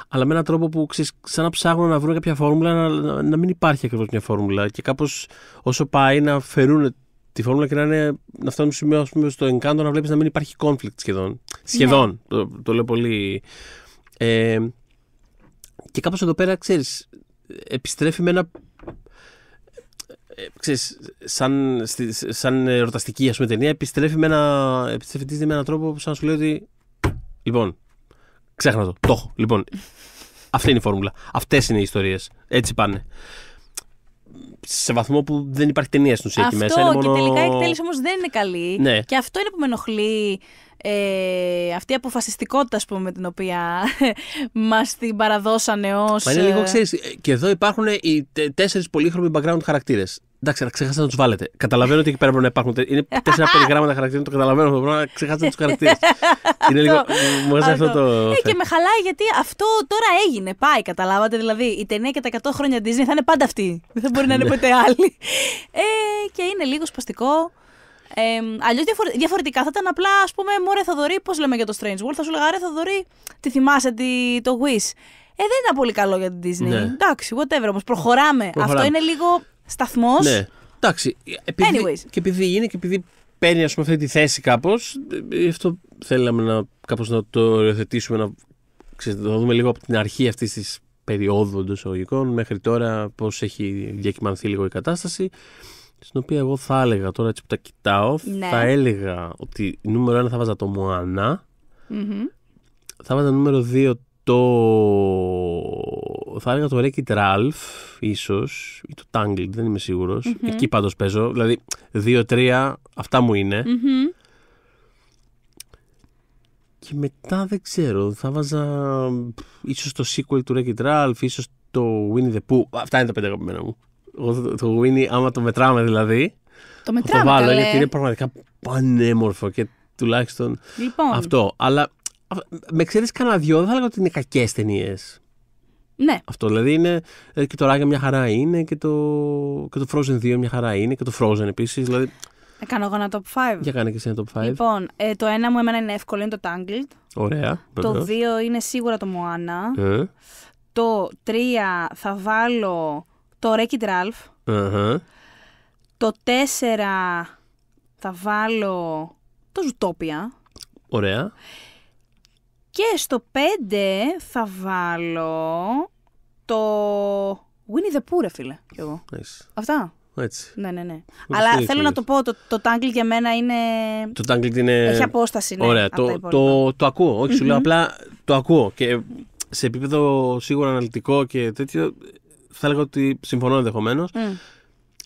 αλλά με έναν τρόπο που ξέρεις, σαν να ψάχνουν να βρουν κάποια φόρμουλα, να, να, μην υπάρχει ακριβώς μια φόρμουλα. Και κάπως όσο πάει να φερούν τη φόρμουλα και να, είναι, να φτάνουν σημείο, στο εγκάντο να βλέπεις να μην υπάρχει conflict σχεδόν. Ναι. Σχεδόν. Το, το λέω πολύ. Ε, και κάπως εδώ πέρα, ξέρεις επιστρέφει με ένα ε, ξέρεις, σαν, σαν ερωταστική πούμε, ταινία, επιστρέφει με ένα, επιστρέφει με έναν τρόπο που σαν να σου λέει ότι λοιπόν, ξέχνα το, το έχω. Λοιπόν, αυτή είναι η φόρμουλα. Αυτές είναι οι ιστορίες. Έτσι πάνε. Σε βαθμό που δεν υπάρχει ταινία στην ουσία εκεί μέσα. Αυτό και μόνο... τελικά η εκτέλεση όμως δεν είναι καλή. Ναι. Και αυτό είναι που με ενοχλεί ε, αυτή η αποφασιστικότητα ας πούμε, με την οποία μας την παραδώσανε ως... Μα λίγο, ε, ξέρεις, ε, και εδώ υπάρχουν οι τέσσερις πολύχρωμοι background χαρακτήρες. Εντάξει, ξεχάσατε να τους βάλετε. Καταλαβαίνω ότι εκεί πέρα πρέπει να υπάρχουν. Είναι τέσσερα περιγράμματα χαρακτήρα, το καταλαβαίνω αυτό. Πρέπει να ξεχάσετε του χαρακτήρες. είναι λίγο. Μου αρέσει αυτό το. Ε, και με χαλάει γιατί αυτό τώρα έγινε. Πάει, καταλάβατε. Δηλαδή η ταινία και τα 100 χρόνια Disney θα είναι πάντα αυτή. Δεν μπορεί να είναι ναι. ποτέ άλλη. Ε, και είναι λίγο σπαστικό. Ε, Αλλιώ διαφορετικά θα ήταν απλά, ας πούμε, Μωρέ Θοδωρή, πώς λέμε για το Strange World, θα σου λέγα Ρε Θοδωρή, τη θυμάσαι τη, το Wish. Ε, δεν είναι πολύ καλό για την Disney. Ναι. Εντάξει, whatever όμως. Προχωράμε. Αυτό είναι λίγο σταθμός. Ναι. Εντάξει. Επειδή, Anyways. Και επειδή είναι και επειδή παίρνει ας πούμε, αυτή τη θέση κάπως, ε, αυτό θέλαμε να, κάπως να το οριοθετήσουμε, να ξέρετε, το δούμε λίγο από την αρχή αυτής της περίοδου εντός εισαγωγικών μέχρι τώρα πώς έχει διακυμανθεί λίγο η κατάσταση στην οποία εγώ θα έλεγα τώρα έτσι που τα κοιτάω, ναι. θα έλεγα ότι νούμερο ένα θα βάζα το Μωάνα, mm-hmm. θα βάζα νούμερο 2 το... θα έλεγα το Ρέκιτ Ραλφ, ίσως, ή το Tangled, δεν είμαι σίγουρος. Mm-hmm. Εκεί πάντως παίζω, δηλαδή 2-3, αυτά μου ειναι mm-hmm. Και μετά δεν ξέρω, θα βάζα ίσως το sequel του wreck τράλφ Ralph, ίσως το Winnie the Pooh, αυτά είναι τα πέντε αγαπημένα μου εγώ το Winnie, άμα το μετράμε δηλαδή. Το μετράμε. το βάλω, γιατί είναι πραγματικά πανέμορφο και τουλάχιστον λοιπόν. αυτό. Αλλά με ξέρεις κανένα δυο, δεν θα λέγαω ότι είναι κακές ταινίες. Ναι. Αυτό δηλαδή είναι. Ε, και το Ράγκα μια χαρά είναι και το, και το Frozen 2 μια χαρά είναι και το Frozen επίσης. Δηλαδή... κάνω εγώ ένα top 5. Για κάνε και εσύ ένα top 5. Λοιπόν, ε, το ένα μου εμένα είναι εύκολο, είναι το Tangled. Ωραία. Το 2 δύο είναι σίγουρα το Moana. Ε. Το τρία θα βάλω το wreck Uh-huh. Το 4 θα βάλω το Zootopia. Ωραία. Και στο 5 θα βάλω το Winnie the Pooh, ρε φίλε. Κι εγώ. Nice. Αυτά. Έτσι. Ναι, ναι, ναι. Ούτε Αλλά θέλω να το πω, το, το Tangled για μένα είναι. Το Tangled είναι. Έχει απόσταση. Ναι, Ωραία. Το, το, το, το, ακούω. σου λέω mm-hmm. απλά το ακούω. Και σε επίπεδο σίγουρα αναλυτικό και τέτοιο θα έλεγα ότι συμφωνώ ενδεχομένως. Mm.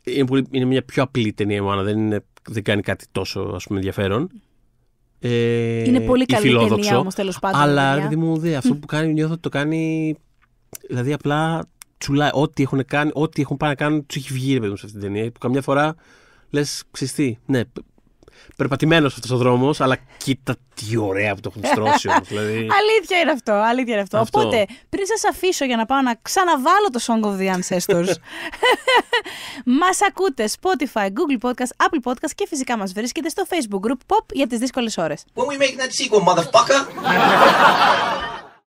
Είναι, είναι μια πιο απλή ταινία μου δεν, είναι, δεν κάνει κάτι τόσο ας ενδιαφέρον. Ε, είναι πολύ καλή ταινία όμως τέλος πάντων. Αλλά αυτό που κάνει νιώθω ότι το κάνει... Δηλαδή απλά Ό,τι έχουν, κάνει, ό,τι έχουν πάει να κάνουν τους έχει βγει ρε παιδί μου σε αυτή την ταινία. Που καμιά φορά λες, ξυστή περπατημένος αυτός ο δρόμος, αλλά κοίτα τι ωραία που το έχουν στρώσει όμως. Δηλαδή... αλήθεια είναι αυτό, αλήθεια είναι αυτό. αυτό. Οπότε, πριν σας αφήσω για να πάω να ξαναβάλω το Song of the Ancestors, μας ακούτε Spotify, Google Podcast, Apple Podcast και φυσικά μας βρίσκεται στο Facebook Group Pop για τις δύσκολες ώρες. When we make that sequel, motherfucker!